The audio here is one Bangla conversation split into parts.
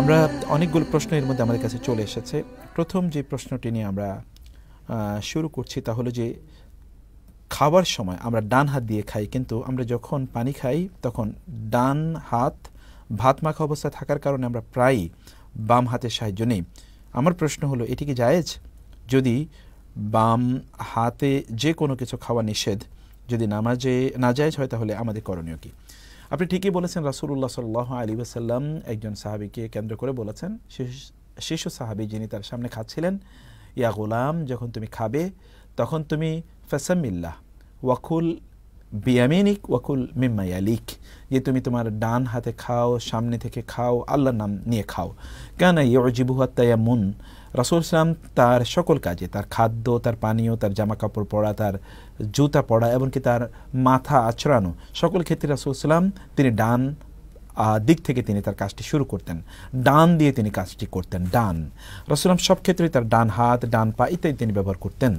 আমরা অনেকগুলো প্রশ্ন এর মধ্যে আমাদের কাছে চলে এসেছে প্রথম যে প্রশ্নটি নিয়ে আমরা শুরু করছি তা হলো যে খাওয়ার সময় আমরা ডান হাত দিয়ে খাই কিন্তু আমরা যখন পানি খাই তখন ডান হাত ভাত মাখা অবস্থায় থাকার কারণে আমরা প্রায়ই বাম হাতের সাহায্য নেই আমার প্রশ্ন হলো এটি কি জায়েজ যদি বাম হাতে যে কোনো কিছু খাওয়া নিষেধ যদি নামাজে না যায় হয় তাহলে আমাদের করণীয় কি আপনি ঠিকই বলেছেন রাসুল্লাহ সাল আলী আসাল্লাম একজন সাহাবিকে কেন্দ্র করে বলেছেন শিশু সাহাবি যিনি তার সামনে খাচ্ছিলেন ইয়া গোলাম যখন তুমি খাবে তখন তুমি ফ্যাসামিল্লাহ ওয়াকুল বিয়ামিনিক ওয়াকুল মিম্মায়ালিক যে তুমি তোমার ডান হাতে খাও সামনে থেকে খাও আল্লাহর নাম নিয়ে খাও কেন ইয়জিবুহাত্তায়ামুন মুন রাসুল ইসলাম তার সকল কাজে তার খাদ্য তার পানীয় তার জামা কাপড় পরা তার জুতা পরা এমনকি তার মাথা আছড়ানো সকল ক্ষেত্রে রাসুল ইসলাম তিনি ডান দিক থেকে তিনি তার কাজটি শুরু করতেন ডান দিয়ে তিনি কাজটি করতেন ডান রসুলাম সব ক্ষেত্রে তার ডান হাত ডান পা ইত্যাদি তিনি ব্যবহার করতেন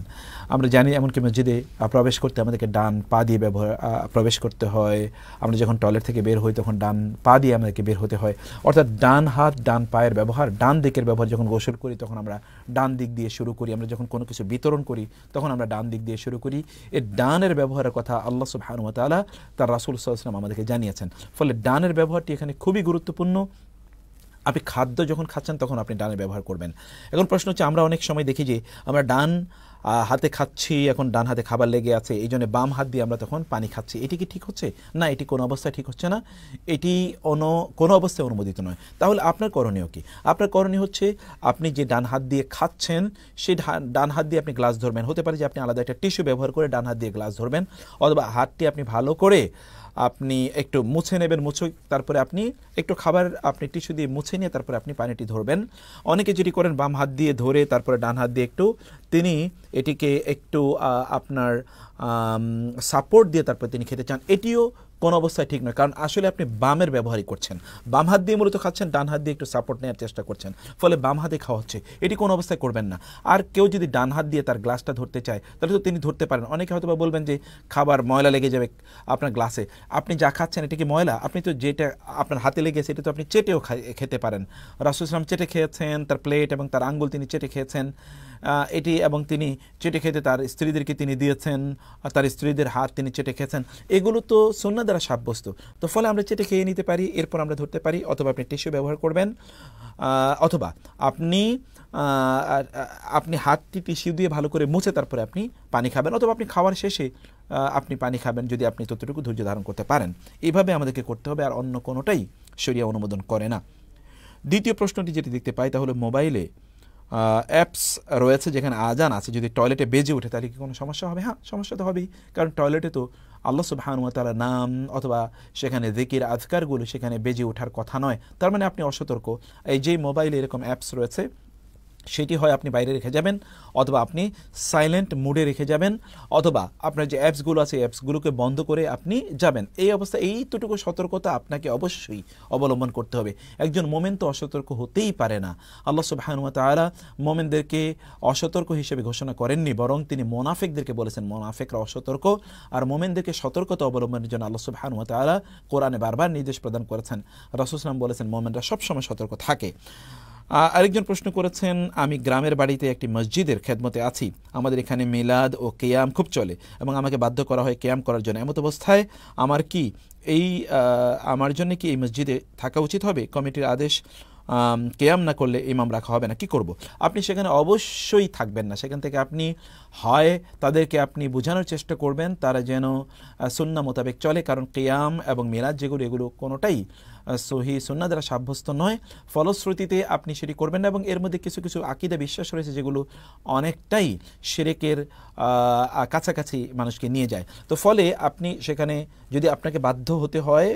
আমরা জানি এমনকি মসজিদে প্রবেশ করতে আমাদেরকে ডান পা দিয়ে ব্যবহার প্রবেশ করতে হয় আমরা যখন টয়লেট থেকে বের হই তখন ডান পা দিয়ে আমাদেরকে বের হতে হয় অর্থাৎ ডান হাত ডান পায়ের ব্যবহার ডান দিকের ব্যবহার যখন গোসল করি তখন আমরা ডান দিক দিয়ে শুরু করি আমরা যখন কোনো কিছু বিতরণ করি তখন আমরা ডান দিক দিয়ে শুরু করি এর ডানের ব্যবহারের কথা আল্লাহ সুবাহানুমতালা তার রাসুল সাল্লাম আমাদেরকে জানিয়েছেন ফলে ডানের ব্যবহারটি এখানে খুবই গুরুত্বপূর্ণ আপনি খাদ্য যখন খাচ্ছেন তখন আপনি ডানের ব্যবহার করবেন এখন প্রশ্ন হচ্ছে আমরা অনেক সময় দেখি যে আমরা ডান হাতে খাচ্ছি এখন ডান হাতে খাবার লেগে আছে এই জন্য বাম হাত দিয়ে আমরা তখন পানি খাচ্ছি এটি কি ঠিক হচ্ছে না এটি কোনো অবস্থায় ঠিক হচ্ছে না এটি অন কোনো অবস্থায় অনুমোদিত নয় তাহলে আপনার করণীয় কি আপনার করণীয় হচ্ছে আপনি যে ডান হাত দিয়ে খাচ্ছেন সেই ডান হাত দিয়ে আপনি গ্লাস ধরবেন হতে পারে যে আপনি আলাদা একটা টিস্যু ব্যবহার করে ডান হাত দিয়ে গ্লাস ধরবেন অথবা হাতটি আপনি ভালো করে আপনি একটু মুছে নেবেন মুছে তারপরে আপনি একটু খাবার আপনি টিস্যু দিয়ে মুছে নিয়ে তারপরে আপনি পানিটি ধরবেন অনেকে যেটি করেন বাম হাত দিয়ে ধরে তারপরে ডান হাত দিয়ে একটু তিনি এটিকে একটু আপনার সাপোর্ট দিয়ে তারপরে তিনি খেতে চান এটিও কোন অবস্থায় ঠিক নয় কারণ আসলে আপনি বামের ব্যবহারই করছেন বাম হাত দিয়ে মূলত খাচ্ছেন ডান হাত দিয়ে একটু সাপোর্ট নেওয়ার চেষ্টা করছেন ফলে বাম হাতে খাওয়া হচ্ছে এটি কোনো অবস্থায় করবেন না আর কেউ যদি ডান হাত দিয়ে তার গ্লাসটা ধরতে চায় তাহলে তো তিনি ধরতে পারেন অনেকে হয়তো বা বলবেন যে খাবার ময়লা লেগে যাবে আপনার গ্লাসে আপনি যা খাচ্ছেন এটা কি ময়লা আপনি তো যেটা আপনার হাতে লেগেছে এটা তো আপনি চেটেও খেতে পারেন রাসুল ইসলাম চেটে খেয়েছেন তার প্লেট এবং তার আঙ্গুল তিনি চেটে খেয়েছেন এটি এবং তিনি চেটে খেতে তার স্ত্রীদেরকে তিনি দিয়েছেন তার স্ত্রীদের হাত তিনি চেটে খেয়েছেন এগুলো তো সন্না দ্বারা সাব্যস্ত তো ফলে আমরা চেটে খেয়ে নিতে পারি এরপর আমরা ধরতে পারি অথবা আপনি টিস্যু ব্যবহার করবেন অথবা আপনি আপনি হাতটি টিস্যু দিয়ে ভালো করে মুছে তারপরে আপনি পানি খাবেন অথবা আপনি খাওয়ার শেষে আপনি পানি খাবেন যদি আপনি ততটুকু ধৈর্য ধারণ করতে পারেন এইভাবে আমাদেরকে করতে হবে আর অন্য কোনোটাই শরিয়া অনুমোদন করে না দ্বিতীয় প্রশ্নটি যেটি দেখতে পাই তাহলে মোবাইলে অ্যাপস রয়েছে যেখানে আজান আছে যদি টয়লেটে বেজে ওঠে তাহলে কি কোনো সমস্যা হবে হ্যাঁ সমস্যা তো হবেই কারণ টয়লেটে তো আল্লাহ সুবাহানুয়া তারা নাম অথবা সেখানে জিকির আজকারগুলো সেখানে বেজে ওঠার কথা নয় তার মানে আপনি অসতর্ক এই যে মোবাইলে এরকম অ্যাপস রয়েছে সেটি হয় আপনি বাইরে রেখে যাবেন অথবা আপনি সাইলেন্ট মুডে রেখে যাবেন অথবা আপনার যে অ্যাপসগুলো আছে অ্যাপসগুলোকে বন্ধ করে আপনি যাবেন এই অবস্থা এইটুকু সতর্কতা আপনাকে অবশ্যই অবলম্বন করতে হবে একজন মোমেন তো অসতর্ক হতেই পারে না আল্লাহ সুবাহানুয়া তালা মোমেনদেরকে অসতর্ক হিসেবে ঘোষণা করেননি বরং তিনি মোনাফেকদেরকে বলেছেন মোনাফেকরা অসতর্ক আর মোমেনদেরকে সতর্কতা অবলম্বনের জন্য আল্লাহ সুবাহানুয়া তালা কোরআনে বারবার নির্দেশ প্রদান করেছেন রাসুসলাম বলেছেন মোমেনরা সবসময় সতর্ক থাকে আরেকজন প্রশ্ন করেছেন আমি গ্রামের বাড়িতে একটি মসজিদের খেদমতে আছি আমাদের এখানে মিলাদ ও কেয়াম খুব চলে এবং আমাকে বাধ্য করা হয় কেয়াম করার জন্য এমত অবস্থায় আমার কি এই আমার জন্য কি এই মসজিদে থাকা উচিত হবে কমিটির আদেশ কেয়াম না করলে ইমাম রাখা হবে না কি করব। আপনি সেখানে অবশ্যই থাকবেন না সেখান থেকে আপনি হয় তাদেরকে আপনি বোঝানোর চেষ্টা করবেন তারা যেন সুন্না মোতাবেক চলে কারণ কেয়াম এবং মেলাদ যেগুলো এগুলো কোনোটাই সহি সুন্না দ্বারা সাব্যস্ত নয় ফলশ্রুতিতে আপনি সেটি করবেন না এবং এর মধ্যে কিছু কিছু আকিদা বিশ্বাস রয়েছে যেগুলো অনেকটাই সেরেকের কাছাকাছি মানুষকে নিয়ে যায় তো ফলে আপনি সেখানে যদি আপনাকে বাধ্য হতে হয়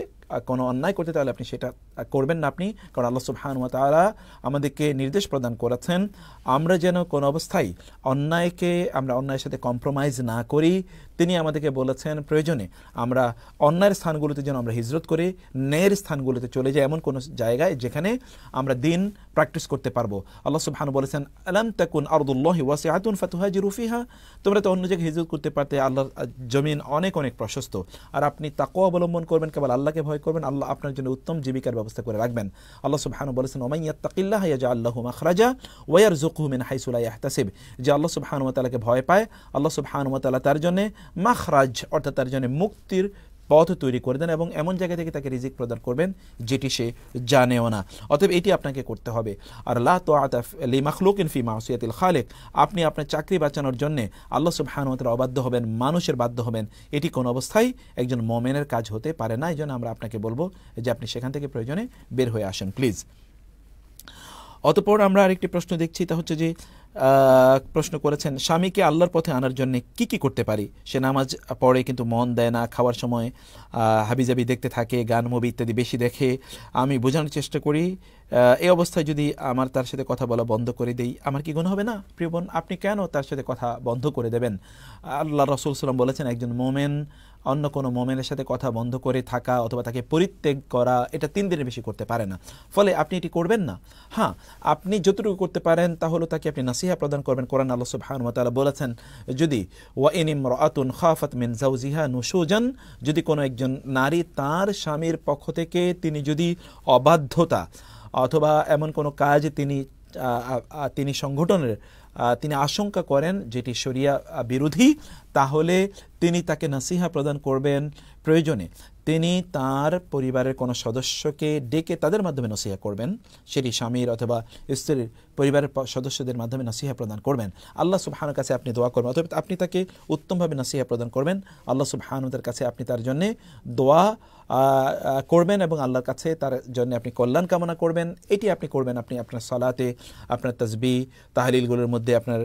কোনো অন্যায় করতে তাহলে আপনি সেটা করবেন না আপনি কারণ আল্লাহ সুবহানুয়া তারা আমাদেরকে নির্দেশ প্রদান করেছেন আমরা যেন কোনো অবস্থায় অন্যায়কে আমরা অন্যায়ের সাথে কম্প্রোমাইজ না করি তিনি আমাদেরকে বলেছেন প্রয়োজনে আমরা অন্যায়ের স্থানগুলোতে যেন আমরা হিজরত করি ন্যায়ের স্থানগুলোতে চলে যাই এমন কোনো জায়গায় যেখানে আমরা দিন প্র্যাকটিস করতে পারবো আল্লাহ সুবহানু বলেছেন আলাম তাকুন আরদুল্লাহি ওয়াসিআতুন ফাতুহাজি রুফিহা তোমরা তো অন্য জায়গায় হিজরত করতে পারতে আল্লাহ জমিন অনেক অনেক প্রশস্ত আর আপনি তাকও অবলম্বন করবেন কেবল আল্লাহকে ভয় ভয় করবেন আল্লাহ আপনার জন্য উত্তম জীবিকার ব্যবস্থা করে রাখবেন আল্লাহ সুবহান বলেছেন ওমাইয়াত্তাকিল্লাহ ইয়াজা আল্লাহ মাখরাজা ওয়া ইয়ারযুকহু মিন হাইসু লা ইয়াহতাসিব যে আল্লাহ সুবহানাহু ওয়া তাআলাকে ভয় পায় আল্লাহ সুবহানাহু ওয়া তাআলা তার জন্য মাখরাজ অর্থাৎ তার জন্য মুক্তির পথ তৈরি করে দেন এবং এমন জায়গা থেকে তাকে রিজিক প্রদান করবেন যেটি সে জানেও না অতএব এটি আপনাকে করতে হবে আর লা তো আতাফি লি মখলুক ইনফি মাসিয়াতিল খালেক আপনি আপনার চাকরি বাঁচানোর জন্য আল্লাহ সুবাহানুমতালা অবাধ্য হবেন মানুষের বাধ্য হবেন এটি কোন অবস্থায় একজন মোমেনের কাজ হতে পারে না এই জন্য আমরা আপনাকে বলবো যে আপনি সেখান থেকে প্রয়োজনে বের হয়ে আসেন প্লিজ অতপর আমরা আরেকটি প্রশ্ন দেখছি তা হচ্ছে যে প্রশ্ন করেছেন স্বামীকে আল্লাহর পথে আনার জন্য কি কি করতে পারি সে নামাজ পড়ে কিন্তু মন দেয় না খাওয়ার সময় হাবিজাবি দেখতে থাকে গান মুভি ইত্যাদি বেশি দেখে আমি বোঝানোর চেষ্টা করি এই অবস্থায় যদি আমার তার সাথে কথা বলা বন্ধ করে দেই আমার কি গুণ হবে না প্রিয় বোন আপনি কেন তার সাথে কথা বন্ধ করে দেবেন আল্লাহ রসুল সাল্লাম বলেছেন একজন মোমেন অন্য কোনো মোমেনের সাথে কথা বন্ধ করে থাকা অথবা তাকে পরিত্যাগ করা এটা তিন দিনের বেশি করতে পারে না ফলে আপনি এটি করবেন না হ্যাঁ আপনি যতটুকু করতে পারেন তাহলে তাকে আপনি নাসিহা প্রদান করবেন কোরআন আল্লাহ সুবাহানুমতালা বলেছেন যদি ওয়া ইনিম রাতুন খাফাত মিন জাউজিহা নুসুজান যদি কোনো একজন নারী তার স্বামীর পক্ষ থেকে তিনি যদি অবাধ্যতা অথবা এমন কোনো কাজ তিনি তিনি সংগঠনের তিনি আশঙ্কা করেন যেটি শরিয়া বিরোধী তাহলে তিনি তাকে নাসিহা প্রদান করবেন প্রয়োজনে তিনি তার পরিবারের কোনো সদস্যকে ডেকে তাদের মাধ্যমে নসিহা করবেন সেটি স্বামীর অথবা স্ত্রীর পরিবারের সদস্যদের মাধ্যমে নসিহা প্রদান করবেন আল্লাহ সুবহানের কাছে আপনি দোয়া করবেন অথবা আপনি তাকে উত্তমভাবে নসিহা প্রদান করবেন আল্লাহ সুবহানতের কাছে আপনি তার জন্যে দোয়া করবেন এবং আল্লাহর কাছে তার জন্য আপনি কল্যাণ কামনা করবেন এটি আপনি করবেন আপনি আপনার সলাতে আপনার তসবি তাহলিলগুলোর মধ্যে আপনার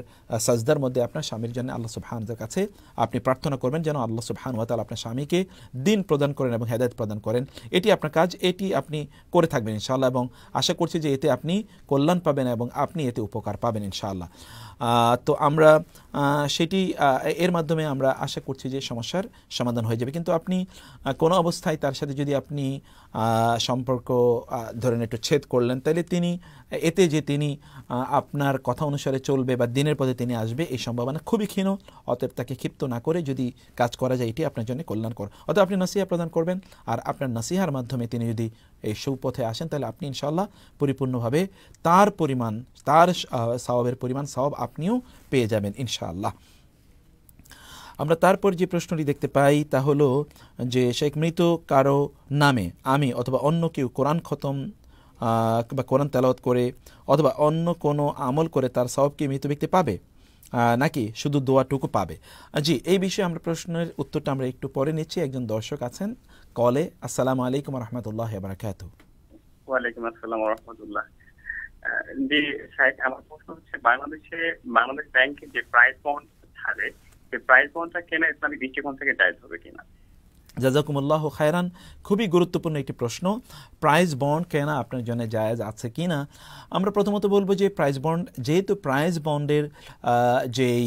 সাজদার মধ্যে আপনার স্বামীর জন্য আল্লাহ সুবহানদের কাছে আপনি প্রার্থনা করবেন যেন আল্লাহ সুবহান ওয়াতাল আপনার স্বামীকে দিন প্রদান করেন এবং হেদায়ত প্রদান করেন এটি আপনার কাজ এটি আপনি করে থাকবেন ইনশাআল্লাহ এবং আশা করছি যে এতে আপনি কল্যাণ পাবেন এবং আপনি এতে উপকার পাবেন ইনশাআল্লাহ তো আমরা সেটি এর মাধ্যমে আমরা আশা করছি যে সমস্যার সমাধান হয়ে যাবে কিন্তু আপনি কোনো অবস্থায় তার সাথে যদি আপনি সম্পর্ক ধরেন একটু ছেদ করলেন তাহলে তিনি এতে যে তিনি আপনার কথা অনুসারে চলবে বা দিনের পথে তিনি আসবে এই সম্ভাবনা খুবই ক্ষীণ অতএব তাকে ক্ষিপ্ত না করে যদি কাজ করা যায় এটি আপনার জন্য কল্যাণকর অতএব আপনি নাসিহা প্রদান করবেন আর আপনার নাসিহার মাধ্যমে তিনি যদি এই সৌপথে আসেন তাহলে আপনি ইনশাল্লাহ পরিপূর্ণভাবে তার পরিমাণ তার স্বভাবের পরিমাণ সওয়াব আপনিও পেয়ে যাবেন ইনশাআল্লাহ আমরা তারপর যে প্রশ্নটি দেখতে পাই তা হলো যে শেখ মৃত কারো নামে আমি অথবা অন্য কেউ কোরআন খতম বা কোরআন তেলাওয়াত করে অথবা অন্য কোনো আমল করে তার সবকে মৃত ব্যক্তি পাবে নাকি শুধু দোয়াটুকু পাবে জি এই বিষয়ে আমরা প্রশ্নের উত্তরটা আমরা একটু পরে নিচ্ছি একজন দর্শক আছেন কলে আসসালাম আলাইকুম রহমতুল্লাহ বারাকাত ওয়ালাইকুম আসসালাম রহমতুল্লাহ জি সাহেব আমার প্রশ্ন হচ্ছে বাংলাদেশে বাংলাদেশ ব্যাংকে যে প্রাইস বন্ড ছাড়ে সেই প্রাইস বন্ডটা কেনা ইসলামিক দৃষ্টিকোণ থেকে জায়জ হবে কিনা জাজাকুমুল্লাহ খায়রান খুবই গুরুত্বপূর্ণ একটি প্রশ্ন প্রাইজ বন্ড কেনা আপনার জন্য জায়েজ আছে কি না আমরা প্রথমত বলবো যে প্রাইজ বন্ড যেহেতু প্রাইজ বন্ডের যেই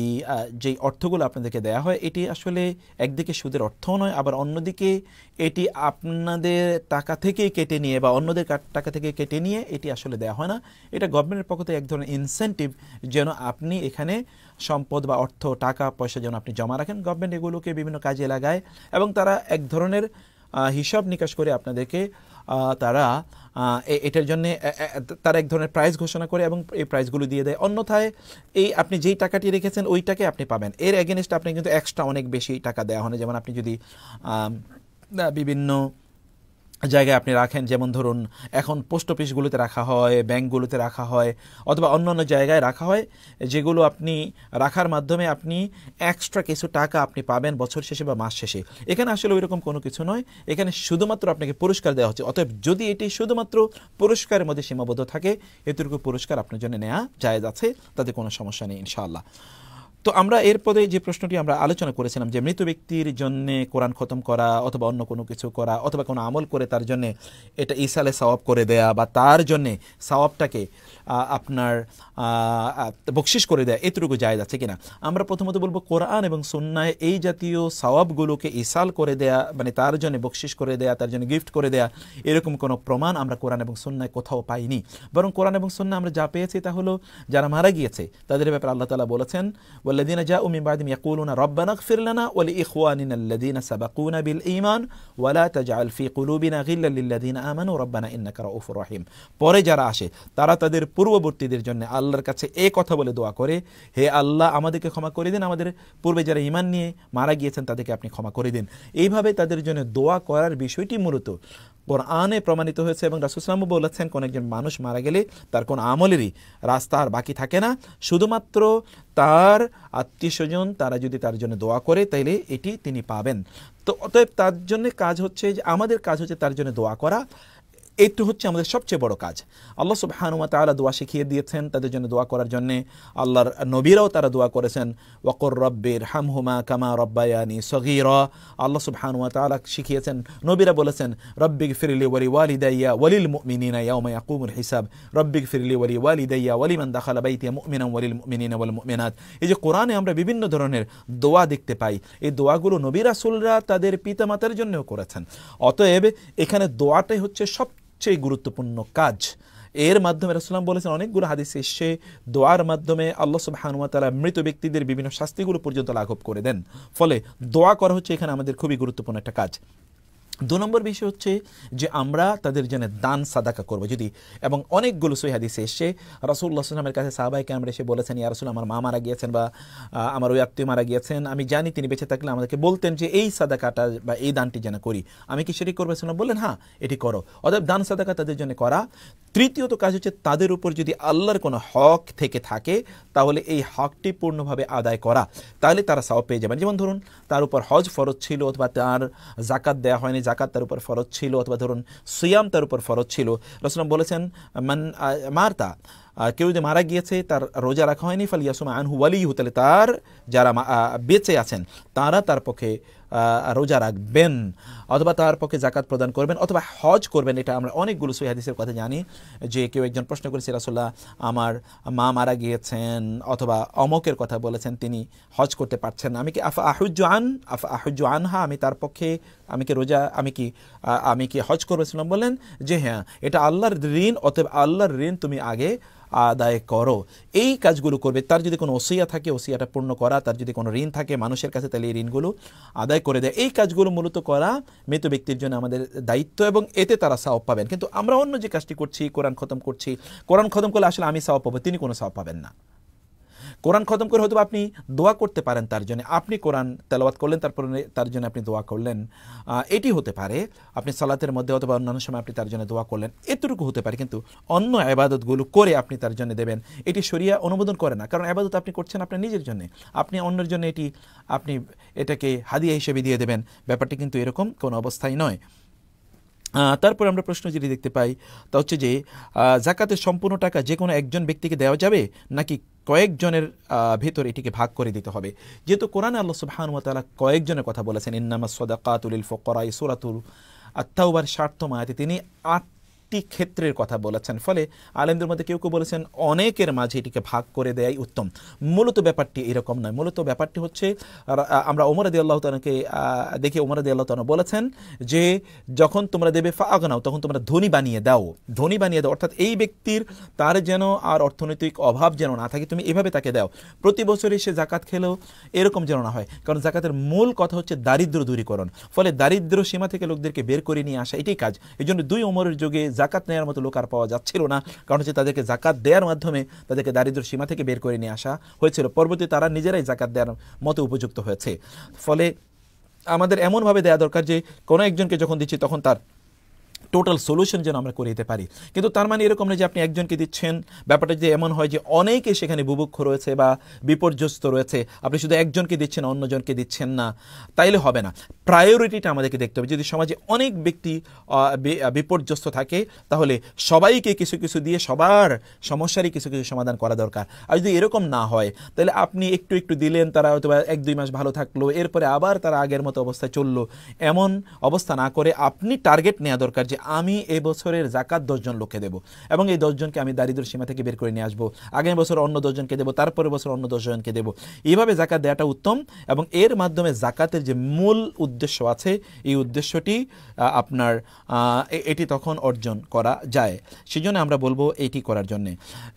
যেই অর্থগুলো আপনাদেরকে দেয়া হয় এটি আসলে একদিকে সুদের অর্থ নয় আবার অন্যদিকে এটি আপনাদের টাকা থেকে কেটে নিয়ে বা অন্যদের টাকা থেকে কেটে নিয়ে এটি আসলে দেওয়া হয় না এটা গভর্নমেন্টের পক্ষ থেকে এক ধরনের ইনসেন্টিভ যেন আপনি এখানে সম্পদ বা অর্থ টাকা পয়সা যেন আপনি জমা রাখেন গভর্নমেন্ট এগুলোকে বিভিন্ন কাজে লাগায় এবং তারা এক ধরনের হিসাব নিকাশ করে আপনাদেরকে তারা এটার জন্যে তারা এক ধরনের প্রাইজ ঘোষণা করে এবং এই প্রাইজগুলো দিয়ে দেয় অন্যথায় এই আপনি যেই টাকাটি রেখেছেন ওইটাকে আপনি পাবেন এর এগেনস্ট আপনি কিন্তু এক্সট্রা অনেক বেশি টাকা দেওয়া হয় যেমন আপনি যদি বিভিন্ন জায়গায় আপনি রাখেন যেমন ধরুন এখন পোস্ট অফিসগুলোতে রাখা হয় ব্যাংকগুলোতে রাখা হয় অথবা অন্যান্য জায়গায় রাখা হয় যেগুলো আপনি রাখার মাধ্যমে আপনি এক্সট্রা কিছু টাকা আপনি পাবেন বছর শেষে বা মাস শেষে এখানে আসলে ওইরকম কোনো কিছু নয় এখানে শুধুমাত্র আপনাকে পুরস্কার দেওয়া হচ্ছে অতএব যদি এটি শুধুমাত্র পুরস্কারের মধ্যে সীমাবদ্ধ থাকে এতটুকু পুরস্কার আপনার জন্য নেওয়া যায় যাচ্ছে তাতে কোনো সমস্যা নেই ইনশাআল্লাহ তো আমরা এরপরে যে প্রশ্নটি আমরা আলোচনা করেছিলাম যে মৃত ব্যক্তির জন্য কোরআন খতম করা অথবা অন্য কোনো কিছু করা অথবা কোনো আমল করে তার জন্য এটা ইসালে সওয়াব করে দেয়া বা তার জন্যে সওয়াবটাকে আপনার বকশিস করে দেয়া এতটুকু যায় যাচ্ছে কিনা আমরা প্রথমত বলবো কোরআন এবং সন্ন্যায় এই জাতীয় সওয়াবগুলোকে ইসাল করে দেয়া মানে তার জন্য বকশিস করে দেয়া তার জন্য গিফট করে দেয়া এরকম কোনো প্রমাণ আমরা কোরআন এবং সন্ন্যায় কোথাও পাইনি বরং কোরআন এবং সন্ন্যায় আমরা যা পেয়েছি তা হলো যারা মারা গিয়েছে তাদের ব্যাপারে আল্লাহ তালা বলেছেন والذين جاءوا من بعدهم يقولون ربنا اغفر لنا ولإخواننا الذين سبقونا بالإيمان ولا تجعل في قلوبنا غلا للذين آمنوا ربنا إنك رؤوف رحيم পরে যারা আসে তারা তাদের পূর্ববর্তীদের জন্য আল্লাহর কাছে এই কথা বলে দোয়া করে হে আল্লাহ আমাদেরকে ক্ষমা করে দিন আমাদের পূর্বে যারা ইমান নিয়ে মারা গিয়েছেন তাদেরকে আপনি ক্ষমা করে দিন এইভাবে তাদের জন্য দোয়া করার বিষয়টি মূলত কোরআনে প্রমাণিত হয়েছে এবং রাসুসলামও বলেছেন কোন একজন মানুষ মারা গেলে তার কোন আমলেরই রাস্তা আর বাকি থাকে না শুধুমাত্র তার আত্মীয় স্বজন তারা যদি তার জন্য দোয়া করে তাইলে এটি তিনি পাবেন তো অতএব তার জন্য কাজ হচ্ছে যে আমাদের কাজ হচ্ছে তার জন্য দোয়া করা এই তো হচ্ছে আমাদের সবচেয়ে বড় কাজ আল্লাহ হানুমা তালা দোয়া শিখিয়ে দিয়েছেন তাদের জন্য দোয়া করার জন্য আল্লাহর নবীরাও তারা দোয়া করেছেন ওকর রব্বের হামহুমা কামা রব্বায়ানি সগির আল্লাহ হানুমা তালা শিখিয়েছেন নবীরা বলেছেন রব্বিক ফিরলি ওয়ালি ওয়ালিদাইয়া ওয়ালিল মিনিনা ইয়াউমা ইয়াকুমুল হিসাব রব্বিক ফিরলি ওয়ালি ওয়ালিদাইয়া ওয়ালিমান দাখালা বাইতিয়া মুমিনা ওয়ালিল মিনিনা ওয়াল মুমিনাত এই যে কোরআনে আমরা বিভিন্ন ধরনের দোয়া দেখতে পাই এই দোয়াগুলো নবীরা সুলরা তাদের পিতামাতার জন্যও করেছেন অতএব এখানে দোয়াটাই হচ্ছে সবচেয়ে সবচেয়ে গুরুত্বপূর্ণ কাজ এর মাধ্যমে রসুলাম বলেছেন অনেকগুলো হাদিস এসে দোয়ার মাধ্যমে আল্লাহ সুবাহানুয়াতালা মৃত ব্যক্তিদের বিভিন্ন শাস্তিগুলো পর্যন্ত লাঘব করে দেন ফলে দোয়া করা হচ্ছে এখানে আমাদের খুবই গুরুত্বপূর্ণ একটা কাজ দু নম্বর বিষয় হচ্ছে যে আমরা তাদের জন্য দান সাদাকা করবো যদি এবং অনেকগুলো সৈহাদিসে এসে রাসুল্লাহ সাল্লামের কাছে সাহাবাইকে আমরা এসে বলেছেন ইয়ারসুল আমার মা মারা গিয়েছেন বা আমার ওই আত্মীয় মারা গিয়েছেন আমি জানি তিনি বেঁচে থাকলে আমাদেরকে বলতেন যে এই সাদাকাটা বা এই দানটি যেন করি আমি কি সেটি করবো সেন বললেন হ্যাঁ এটি করো অতএব দান সাদাকা তাদের জন্য করা তৃতীয়ত কাজ হচ্ছে তাদের উপর যদি আল্লাহর কোনো হক থেকে থাকে তাহলে এই হকটি পূর্ণভাবে আদায় করা তাহলে তারা সাও পেয়ে যাবেন যেমন ধরুন তার উপর হজ ফরজ ছিল অথবা তার জাকাত দেওয়া হয়নি জাকাত তার উপর ফরজ ছিল অথবা ধরুন সুয়াম তার উপর ফরজ ছিল রসলাম বলেছেন মান মারতা কেউ যদি মারা গিয়েছে তার রোজা রাখা হয়নি ফালিয়াসুমা আনহু ওয়ালিহু তাহলে তার যারা বেঁচে আছেন তারা তার পক্ষে রোজা রাখবেন অথবা তার পক্ষে জাকাত প্রদান করবেন অথবা হজ করবেন এটা আমরা অনেকগুলো সৈহাদিসের কথা জানি যে কেউ একজন প্রশ্ন করেছে রাসোল্লাহ আমার মা মারা গিয়েছেন অথবা অমকের কথা বলেছেন তিনি হজ করতে পারছেন আমি কি আফা আন আফা আহুজ্জান হা আমি তার পক্ষে আমি কি রোজা আমি কি আমি কি হজ করবেছিলাম বলেন যে হ্যাঁ এটা আল্লাহর ঋণ অথবা আল্লাহর ঋণ তুমি আগে আদায় করো এই কাজগুলো করবে তার যদি কোনো ওসিয়া থাকে ওসিয়াটা পূর্ণ করা তার যদি কোনো ঋণ থাকে মানুষের কাছে তাহলে এই ঋণগুলো আদায় করে দেয় এই কাজগুলো মূলত করা মৃত ব্যক্তির জন্য আমাদের দায়িত্ব এবং এতে তারা সাপ পাবেন কিন্তু আমরা অন্য যে কাজটি করছি কোরআন খতম করছি কোরআন খতম করলে আসলে আমি সাপ পাবো তিনি কোনো সাপ পাবেন না কোরআন খতম করে হয়তো আপনি দোয়া করতে পারেন তার জন্য আপনি কোরআন তেলাবাত করলেন তারপরে তার জন্য আপনি দোয়া করলেন এটি হতে পারে আপনি সালাতের মধ্যে অথবা অন্যান্য সময় আপনি তার জন্য দোয়া করলেন এতটুকু হতে পারে কিন্তু অন্য আবাদতগুলো করে আপনি তার জন্য দেবেন এটি সরিয়া অনুমোদন করে না কারণ আবাদত আপনি করছেন আপনার নিজের জন্য আপনি অন্যের জন্য এটি আপনি এটাকে হাদিয়া হিসেবে দিয়ে দেবেন ব্যাপারটি কিন্তু এরকম কোনো অবস্থায় নয় তারপর আমরা প্রশ্ন যেটি দেখতে পাই তা হচ্ছে যে জাকাতের সম্পূর্ণ টাকা যে কোনো একজন ব্যক্তিকে দেওয়া যাবে নাকি কয়েকজনের ভেতর এটিকে ভাগ করে দিতে হবে যেহেতু কোরআনে আল্লাহ সুবাহানুতালা কয়েকজনের কথা বলেছেন ইন্নামা সদাকাতুল ফকরাই সুরাতুল আত্মাউবার স্বার্থ মায়াতে তিনি আট একটি ক্ষেত্রের কথা বলেছেন ফলে আলেমদের মধ্যে কেউ কেউ বলেছেন অনেকের মাঝে এটিকে ভাগ করে দেয়াই উত্তম মূলত ব্যাপারটি এরকম নয় মূলত ব্যাপারটি হচ্ছে আমরা ওমর আদি আল্লাহ তালাকে দেখে ওমর আদি আল্লাহ তালা বলেছেন যে যখন তোমরা দেবে ফা নাও তখন তোমরা ধনী বানিয়ে দাও ধনী বানিয়ে দাও অর্থাৎ এই ব্যক্তির তার যেন আর অর্থনৈতিক অভাব যেন না থাকে তুমি এভাবে তাকে দাও প্রতি বছরই সে জাকাত খেলেও এরকম যেন না হয় কারণ জাকাতের মূল কথা হচ্ছে দারিদ্র দূরীকরণ ফলে দারিদ্র সীমা থেকে লোকদেরকে বের করে নিয়ে আসা এটাই কাজ এই জন্য দুই ওমরের যুগে জাকাত নেওয়ার মতো লোক আর পাওয়া যাচ্ছিল না কারণ হচ্ছে তাদেরকে জাকাত দেওয়ার মাধ্যমে তাদেরকে দারিদ্র সীমা থেকে বের করে নিয়ে আসা হয়েছিল পরবর্তী তারা নিজেরাই জাকাত দেওয়ার মতো উপযুক্ত হয়েছে ফলে আমাদের এমনভাবে দেয়া দরকার যে কোনো একজনকে যখন দিচ্ছি তখন তার টোটাল সলিউশন যেন আমরা করে দিতে পারি কিন্তু তার মানে এরকম না যে আপনি একজনকে দিচ্ছেন ব্যাপারটা যদি এমন হয় যে অনেকে সেখানে বুভুক্ষ রয়েছে বা বিপর্যস্ত রয়েছে আপনি শুধু একজনকে দিচ্ছেন অন্যজনকে দিচ্ছেন না তাইলে হবে না প্রায়োরিটিটা আমাদেরকে দেখতে হবে যদি সমাজে অনেক ব্যক্তি বিপর্যস্ত থাকে তাহলে সবাইকে কিছু কিছু দিয়ে সবার সমস্যারই কিছু কিছু সমাধান করা দরকার আর যদি এরকম না হয় তাহলে আপনি একটু একটু দিলেন তারা হয়তো এক দুই মাস ভালো থাকলো এরপরে আবার তারা আগের মতো অবস্থায় চললো এমন অবস্থা না করে আপনি টার্গেট নেওয়া দরকার যে আমি এই বছরের জাকাত দশজন লোককে দেবো এবং এই দশজনকে আমি দারিদ্র সীমা থেকে বের করে নিয়ে আসবো আগামী বছর অন্য দশজনকে দেবো তারপরে বছর অন্য দশজনকে দেবো এইভাবে জাকাত দেওয়াটা উত্তম এবং এর মাধ্যমে জাকাতের যে মূল উদ্দেশ্য আছে এই উদ্দেশ্যটি আপনার এটি তখন অর্জন করা যায় সেজন্য আমরা বলবো এটি করার জন্যে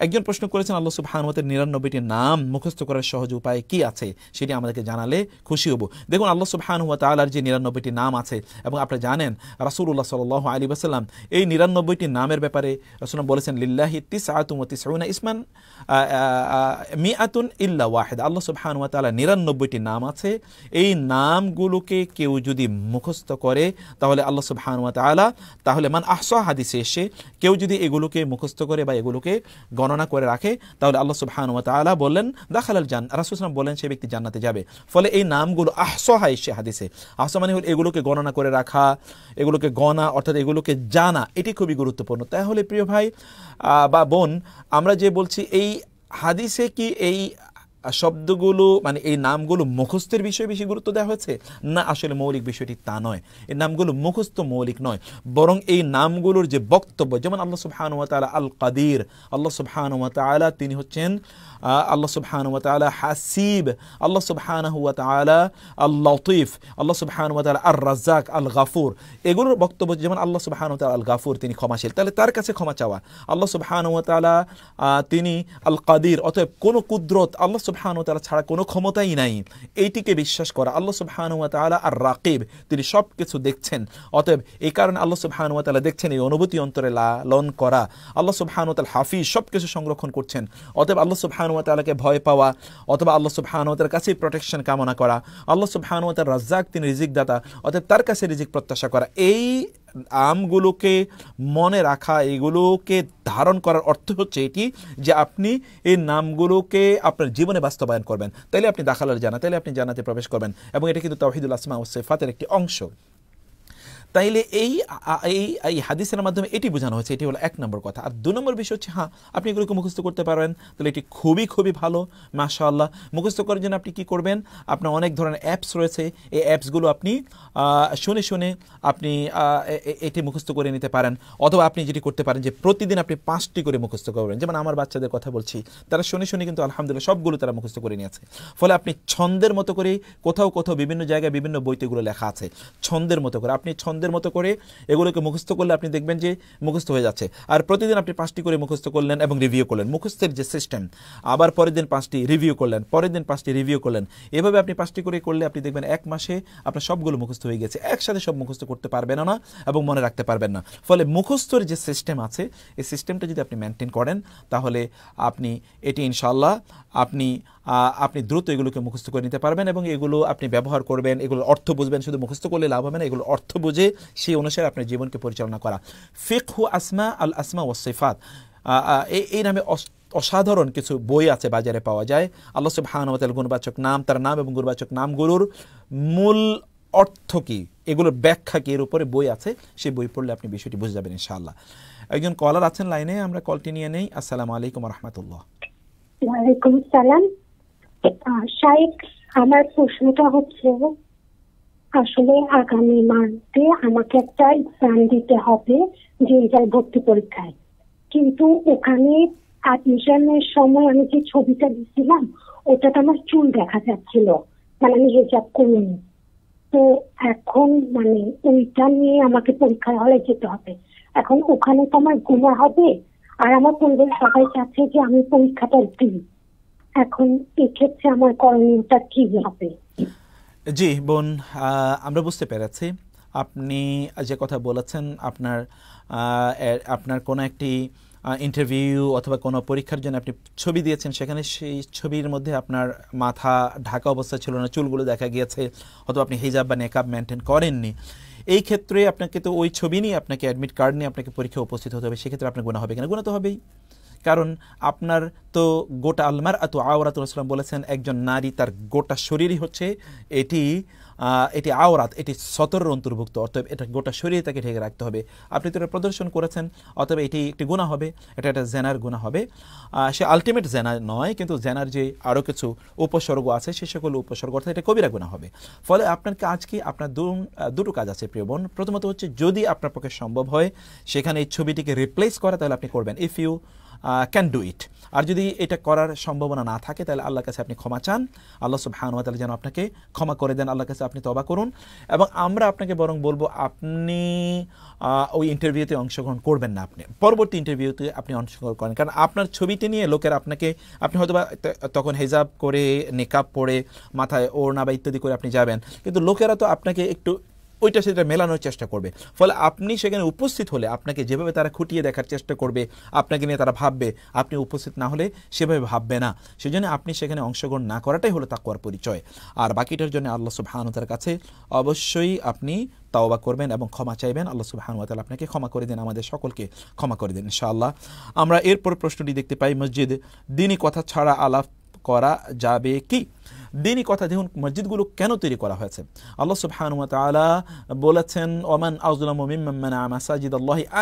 একজন প্রশ্ন করেছেন আল্লাহ সুবাহানমতের নিরানব্বইটি নাম মুখস্থ করার সহজ উপায় কি আছে সেটি আমাদেরকে জানালে খুশি হব দেখুন আল্লাহ সুবাহানুয়া তালার যে নিরানব্বইটি নাম আছে এবং আপনি জানেন রাসুল্লাহ সাল আলী আলিবাসাল্লাম এই নিরানব্বইটি নামের ব্যাপারে রসুল্লাম বলেছেন লিল্লাহি তিস আতুম তিস ইসমান মি আতুন ইল্লা ওয়াহেদ আল্লাহ সুবাহানুয়া তালা নিরানব্বইটি নাম আছে এই নামগুলোকে কেউ যদি মুখস্থ করে তাহলে আল্লাহ সুবাহানুয়া তালা তাহলে মান আহস হাদিসে এসে কেউ যদি এগুলোকে মুখস্থ করে বা এগুলোকে গণনা করে রাখে তাহলে আল্লাহ সুবাহানুয়া তালা বললেন দাখালাল জান রাসুসলাম বলেন সে ব্যক্তি জান্নাতে যাবে ফলে এই নামগুলো আহস হা এসে হাদিসে আহস মানে হল এগুলোকে গণনা করে রাখা এগুলোকে গণা অর্থাৎ এগুলো বিষয়গুলোকে জানা এটি খুবই গুরুত্বপূর্ণ তাহলে প্রিয় ভাই বা বোন আমরা যে বলছি এই হাদিসে কি এই শব্দগুলো মানে এই নামগুলো মুখস্থের বিষয়ে বেশি গুরুত্ব দেওয়া হয়েছে না আসলে মৌলিক বিষয়টি তা নয় এই নামগুলো মুখস্থ মৌলিক নয় বরং এই নামগুলোর যে বক্তব্য যেমন আল্লাহ সুবহানুয়া তালা আল কাদির আল্লাহ সুবহানুয়া তালা তিনি হচ্ছেন আল্লাহ সুবহানুয়া তালা হাসিব আল্লাহ সুবহানাহুয়া তালা আল লতিফ আল্লাহ সুবহানুয়া তালা আর রাজ্জাক আল গাফুর এগুলোর বক্তব্য যেমন আল্লাহ সুবহানুয়া তালা আল গাফুর তিনি ক্ষমাশীল তাহলে তার কাছে ক্ষমা চাওয়া আল্লাহ সুবহানুয়া তালা তিনি আল কাদির অতএব কোনো কুদরত আল্লাহ সুবহানুয়া তালা ছাড়া কোনো ক্ষমতাই নাই এইটিকে বিশ্বাস করা আল্লাহ সুবহানুয়া তালা আর রাকিব তিনি সব কিছু দেখছেন অতএব এই কারণে আল্লাহ সুবহানুয়া তালা দেখছেন এই অনুভূতি অন্তরে লালন করা আল্লাহ সুবহানুয়া তাল হাফিজ সব কিছু সংরক্ষণ করছেন অতএব আল্লাহ সুবহান সুবহানুয়াতালাকে ভয় পাওয়া অথবা আল্লাহ সুবহানুয়াতার কাছেই প্রোটেকশন কামনা করা আল্লাহ সুবহানুয়াতার রাজ্জাক তিনি রিজিক দাতা অর্থাৎ তার কাছে রিজিক প্রত্যাশা করা এই আমগুলোকে মনে রাখা এগুলোকে ধারণ করার অর্থ হচ্ছে এটি যে আপনি এই নামগুলোকে আপনার জীবনে বাস্তবায়ন করবেন তাইলে আপনি দাখালার জানা তাইলে আপনি জানাতে প্রবেশ করবেন এবং এটা কিন্তু তাহিদুল আসমা ও সেফাতের একটি অংশ তাইলে এই এই এই হাদিসের মাধ্যমে এটি বোঝানো হয়েছে এটি হলো এক নম্বর কথা আর দু নম্বর বিষয় হচ্ছে হ্যাঁ আপনি এগুলোকে মুখস্থ করতে পারবেন তাহলে এটি খুবই খুবই ভালো মাশাআল্লাহ মুখস্থ করার জন্য আপনি কি করবেন আপনার অনেক ধরনের অ্যাপস রয়েছে এই অ্যাপসগুলো আপনি শুনে শুনে আপনি এটি মুখস্থ করে নিতে পারেন অথবা আপনি যেটি করতে পারেন যে প্রতিদিন আপনি পাঁচটি করে মুখস্থ করবেন যেমন আমার বাচ্চাদের কথা বলছি তারা শুনে শুনে কিন্তু আলহামদুলিল্লাহ সবগুলো তারা মুখস্থ করে নিয়েছে ফলে আপনি ছন্দের মতো করে কোথাও কোথাও বিভিন্ন জায়গায় বিভিন্ন বইতেগুলো লেখা আছে ছন্দের মতো করে আপনি ছন্দের নিজেদের মতো করে এগুলোকে মুখস্থ করলে আপনি দেখবেন যে মুখস্থ হয়ে যাচ্ছে আর প্রতিদিন আপনি পাঁচটি করে মুখস্থ করলেন এবং রিভিউ করলেন মুখস্থের যে সিস্টেম আবার পরের দিন পাঁচটি রিভিউ করলেন পরের দিন পাঁচটি রিভিউ করলেন এভাবে আপনি পাঁচটি করে করলে আপনি দেখবেন এক মাসে আপনার সবগুলো মুখস্থ হয়ে গেছে একসাথে সব মুখস্থ করতে পারবেন না এবং মনে রাখতে পারবেন না ফলে মুখস্থর যে সিস্টেম আছে এই সিস্টেমটা যদি আপনি মেনটেন করেন তাহলে আপনি এটি ইনশাল্লাহ আপনি আপনি দ্রুত এগুলোকে মুখস্থ করে নিতে পারবেন এবং এগুলো আপনি ব্যবহার করবেন এগুলোর অর্থ বুঝবেন শুধু মুখস্থ করলে লাভ হবে না এগুলো অর্থ বুঝে সেই অনুসারে আপনার জীবনকে পরিচালনা করা ফিকহু আসমা আল আসমা সেফাত এই নামে অসাধারণ কিছু বই আছে বাজারে পাওয়া যায় আল্লাহ সুবহানতাল গুণবাচক নাম তার নাম এবং গুণবাচক নামগুলোর মূল অর্থ কী এগুলোর ব্যাখ্যা কি এর উপরে বই আছে সেই বই পড়লে আপনি বিষয়টি বুঝে যাবেন ইনশাআল্লাহ একজন কলার আছেন লাইনে আমরা কলটি নিয়ে নেই আসসালামু আলাইকুম রহমতুল্লাহ ওয়ালাইকুম সালাম শাহেক আমার প্রশ্নটা হচ্ছে আসলে আগামী মাসে আমাকে একটা এক্সাম দিতে হবে জেন্টাল ভর্তি পরীক্ষায় কিন্তু ওখানে অ্যাডমিশনের সময় আমি যে ছবিটা দিয়েছিলাম ওটা তো আমার চুল দেখা যাচ্ছিল মানে আমি হিসাব করিনি তো এখন মানে ওইটা নিয়ে আমাকে পরীক্ষার হলে যেতে হবে এখন ওখানে তো আমার গুণা হবে আর আমার পরিবার সবাই চাচ্ছে যে আমি পরীক্ষাটা দিই এখন এক্ষেত্রে আমার করণীয়টা কি হবে জি বোন আমরা বুঝতে পেরেছি আপনি যে কথা বলেছেন আপনার আপনার কোনো একটি ইন্টারভিউ অথবা কোনো পরীক্ষার জন্য আপনি ছবি দিয়েছেন সেখানে সেই ছবির মধ্যে আপনার মাথা ঢাকা অবস্থা ছিল না চুলগুলো দেখা গিয়েছে অথবা আপনি হিজাব বা মেকআপ মেনটেন করেননি এই ক্ষেত্রে আপনাকে তো ওই ছবি নিয়ে আপনাকে অ্যাডমিট কার্ড নিয়ে আপনাকে পরীক্ষায় উপস্থিত হতে হবে সেক্ষেত্রে আপনার গোনা হবে কিনা গোনা তো হবেই কারণ আপনার তো গোটা আলমার আতু আওরাতুল ইসলাম বলেছেন একজন নারী তার গোটা শরীরই হচ্ছে এটি এটি আওরাত এটি সতরের অন্তর্ভুক্ত অর্থাৎ এটা গোটা শরীরে তাকে ঢেকে রাখতে হবে আপনি তো এটা প্রদর্শন করেছেন অতএব এটি একটি গুণা হবে এটা একটা জেনার গুণা হবে সে আলটিমেট জেনা নয় কিন্তু জেনার যে আরও কিছু উপসর্গ আছে সে সকল উপসর্গ অর্থাৎ এটা কবিরা গুণা হবে ফলে আপনার কাজ কি আপনার দুটো কাজ আছে প্রিয় বোন প্রথমত হচ্ছে যদি আপনার পক্ষে সম্ভব হয় সেখানে এই ছবিটিকে রিপ্লেস করা তাহলে আপনি করবেন if you can do it আর যদি এটা করার সম্ভাবনা না থাকে তাহলে আল্লাহর কাছে আপনি ক্ষমা চান আল্লাহ সুবহানুয়া তাহলে যেন আপনাকে ক্ষমা করে দেন আল্লাহর কাছে আপনি তবা করুন এবং আমরা আপনাকে বরং বলবো আপনি ওই ইন্টারভিউতে অংশগ্রহণ করবেন না আপনি পরবর্তী ইন্টারভিউতে আপনি অংশগ্রহণ করেন কারণ আপনার ছবিটি নিয়ে লোকের আপনাকে আপনি হয়তো তখন হেজাব করে নেকাব পরে মাথায় ওড়না বা ইত্যাদি করে আপনি যাবেন কিন্তু লোকেরা তো আপনাকে একটু ওইটা সেটা মেলানোর চেষ্টা করবে ফলে আপনি সেখানে উপস্থিত হলে আপনাকে যেভাবে তারা খুঁটিয়ে দেখার চেষ্টা করবে আপনাকে নিয়ে তারা ভাববে আপনি উপস্থিত না হলে সেভাবে ভাববে না সেজন্য আপনি সেখানে অংশগ্রহণ না করাটাই হলো তাকুয়ার পরিচয় আর বাকিটার জন্য আল্লাহ সুবাহানতার কাছে অবশ্যই আপনি তাওবা করবেন এবং ক্ষমা চাইবেন আল্লাহ সুবাহানুয়াতাল আপনাকে ক্ষমা করে দেন আমাদের সকলকে ক্ষমা করে দেন ইনশাআল্লাহ আমরা এরপর প্রশ্নটি দেখতে পাই মসজিদ দিনই কথা ছাড়া আলাপ করা যাবে কি দিনই কথা দেখুন মসজিদগুলো কেন তৈরি করা হয়েছে আল্লাহ সুবহানুয়া বলেছেন ওমান আউজুলাম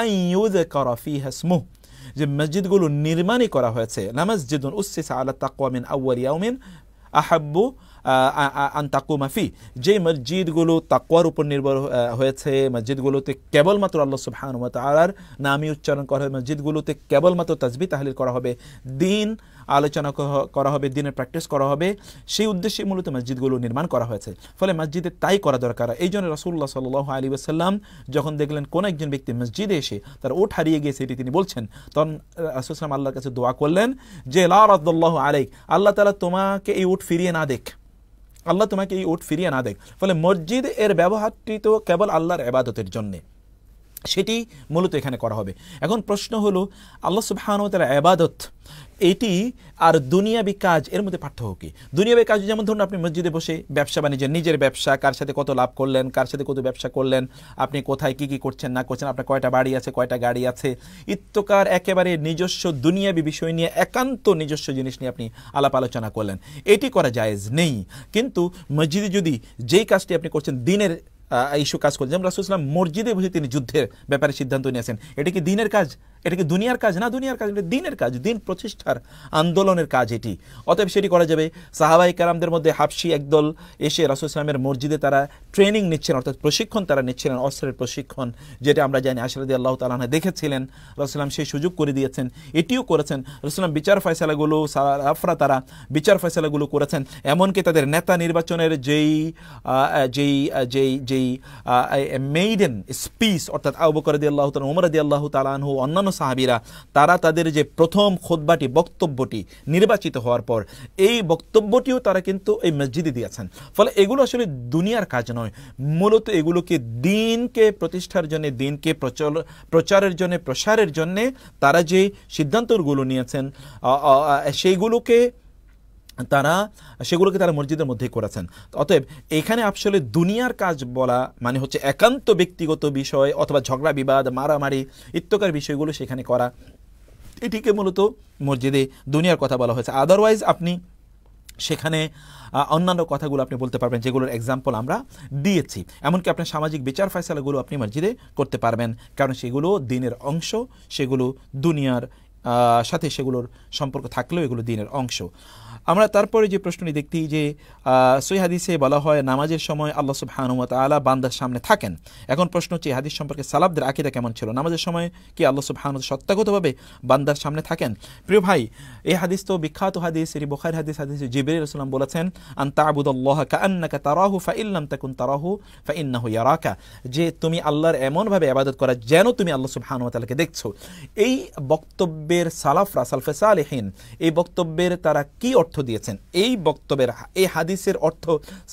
আল্লাহ যে মসজিদগুলো নির্মাণই করা হয়েছে লামাসজিদুন উসিস আল্লাহ তাকুয়ামিন আউয়াল আহাব্বু আন তাকুমাফি যে মসজিদগুলো তাকুয়ার উপর নির্ভর হয়েছে মসজিদগুলোতে কেবলমাত্র আল্লাহ সুবহানুয়া আলার নামই উচ্চারণ করা হবে মসজিদগুলোতে কেবলমাত্র তাজবি তাহলিল করা হবে দিন আলোচনা করা হবে দিনের প্র্যাকটিস করা হবে সেই উদ্দেশ্যে মূলত মসজিদগুলো নির্মাণ করা হয়েছে ফলে মসজিদে তাই করা দরকার এই জন্য রসুল্লাহ সাল আলী আসাল্লাম যখন দেখলেন কোন একজন ব্যক্তি মসজিদে এসে তার ওঠ হারিয়ে গিয়েছে এটি তিনি বলছেন তখন রসুলাম আল্লাহর কাছে দোয়া করলেন যে লাদ্দাল্লাহ আলেক আল্লাহ তালা তোমাকে এই উঠ ফিরিয়ে না দেখ আল্লাহ তোমাকে এই উঠ ফিরিয়ে না দেখ ফলে মসজিদ এর ব্যবহারটি তো কেবল আল্লাহর আবাদতের জন্যে সেটি মূলত এখানে করা হবে এখন প্রশ্ন হলো আল্লাহ সুবাহানতালা আবাদত এটি আর দুনিয়াবি কাজ এর মধ্যে পার্থক্য কী দুনিয়াবি কাজ যেমন ধরুন আপনি মসজিদে বসে ব্যবসা বাণিজ্য নিজের ব্যবসা কার সাথে কত লাভ করলেন কার সাথে কত ব্যবসা করলেন আপনি কোথায় কি কি করছেন না করছেন আপনার কয়টা বাড়ি আছে কয়টা গাড়ি আছে ইত্যকার একেবারে নিজস্ব দুনিয়াবি বিষয় নিয়ে একান্ত নিজস্ব জিনিস নিয়ে আপনি আলাপ আলোচনা করলেন এটি করা জায়েজ নেই কিন্তু মসজিদে যদি যেই কাজটি আপনি করছেন দিনের ইস্যু কাজ করছেন যেমন রাসুল ইসলাম মসজিদে বসে তিনি যুদ্ধের ব্যাপারে সিদ্ধান্ত নিয়েছেন এটা কি দিনের কাজ এটাকে দুনিয়ার কাজ না দুনিয়ার কাজ এটা দিনের কাজ দিন প্রতিষ্ঠার আন্দোলনের কাজ এটি অতএব সেটি করা যাবে সাহাবাই কারামদের মধ্যে হাফসি একদল এসে রাসুল ইসলামের মসজিদে তারা ট্রেনিং নিচ্ছেন অর্থাৎ প্রশিক্ষণ তারা নিচ্ছিলেন অস্ত্রের প্রশিক্ষণ যেটা আমরা জানি আশরাদি আল্লাহ তালাহা দেখেছিলেন রসুলাম সেই সুযোগ করে দিয়েছেন এটিও করেছেন রসুলাম বিচার ফয়সালাগুলো আফরা তারা বিচার ফয়সালাগুলো করেছেন এমনকি তাদের নেতা নির্বাচনের যেই যেই যেই যেই মেইডেন স্পিচ অর্থাৎ আবু করে আল্লাহ তালা উমরদি আল্লাহ তালাহু অন্যান্য সাহাবিরা তারা তাদের যে প্রথম খোদবাটি বক্তব্যটি নির্বাচিত হওয়ার পর এই বক্তব্যটিও তারা কিন্তু এই মসজিদে দিয়েছেন ফলে এগুলো আসলে দুনিয়ার কাজ নয় মূলত এগুলোকে দিনকে প্রতিষ্ঠার জন্য দিনকে প্রচল প্রচারের জন্য প্রসারের জন্যে তারা যে সিদ্ধান্তগুলো নিয়েছেন সেইগুলোকে তারা সেগুলোকে তারা মসজিদের মধ্যেই করেছেন অতএব এখানে আসলে দুনিয়ার কাজ বলা মানে হচ্ছে একান্ত ব্যক্তিগত বিষয় অথবা ঝগড়া বিবাদ মারামারি ইত্যকার বিষয়গুলো সেখানে করা এটিকে মূলত মসজিদে দুনিয়ার কথা বলা হয়েছে আদারওয়াইজ আপনি সেখানে অন্যান্য কথাগুলো আপনি বলতে পারবেন যেগুলোর এক্সাম্পল আমরা দিয়েছি এমনকি আপনার সামাজিক বিচার ফয়সালাগুলো আপনি মসজিদে করতে পারবেন কারণ সেগুলো দিনের অংশ সেগুলো দুনিয়ার সাথে সেগুলোর সম্পর্ক থাকলেও এগুলো দিনের অংশ আমরা তারপরে যে প্রশ্নটি দেখি যে সই হাদিসে বলা হয় নামাজের সময় আল্লাহ সব সুবহানুমত আলা বান্দার সামনে থাকেন এখন প্রশ্ন হচ্ছে হাদিস সম্পর্কে সালাবদের আকিদা কেমন ছিল নামাজের সময় কি আল্লাহ সব সুবহানুত সত্যাগতভাবে বান্দার সামনে থাকেন প্রিয় ভাই এই হাদিস তো বিখ্যাত হাদিস এরি বোখার হাদিস হাদিস জিবির রসুলাম বলেছেন আন তা আবুদুল্লাহ কান্নাকা তারাহু ফা ইল্লাম তাকুন তারাহু ফা ইন্নাহু ইয়ারাকা যে তুমি আল্লাহর এমনভাবে আবাদত করা যেন তুমি আল্লাহ সুবহানুতালাকে দেখছো এই বক্তব্যের সালাফরা সালফে সালেহীন এই বক্তব্যের তারা কি অর্থ দিয়েছেন এই বক্তব্যের এই হাদিসের অর্থ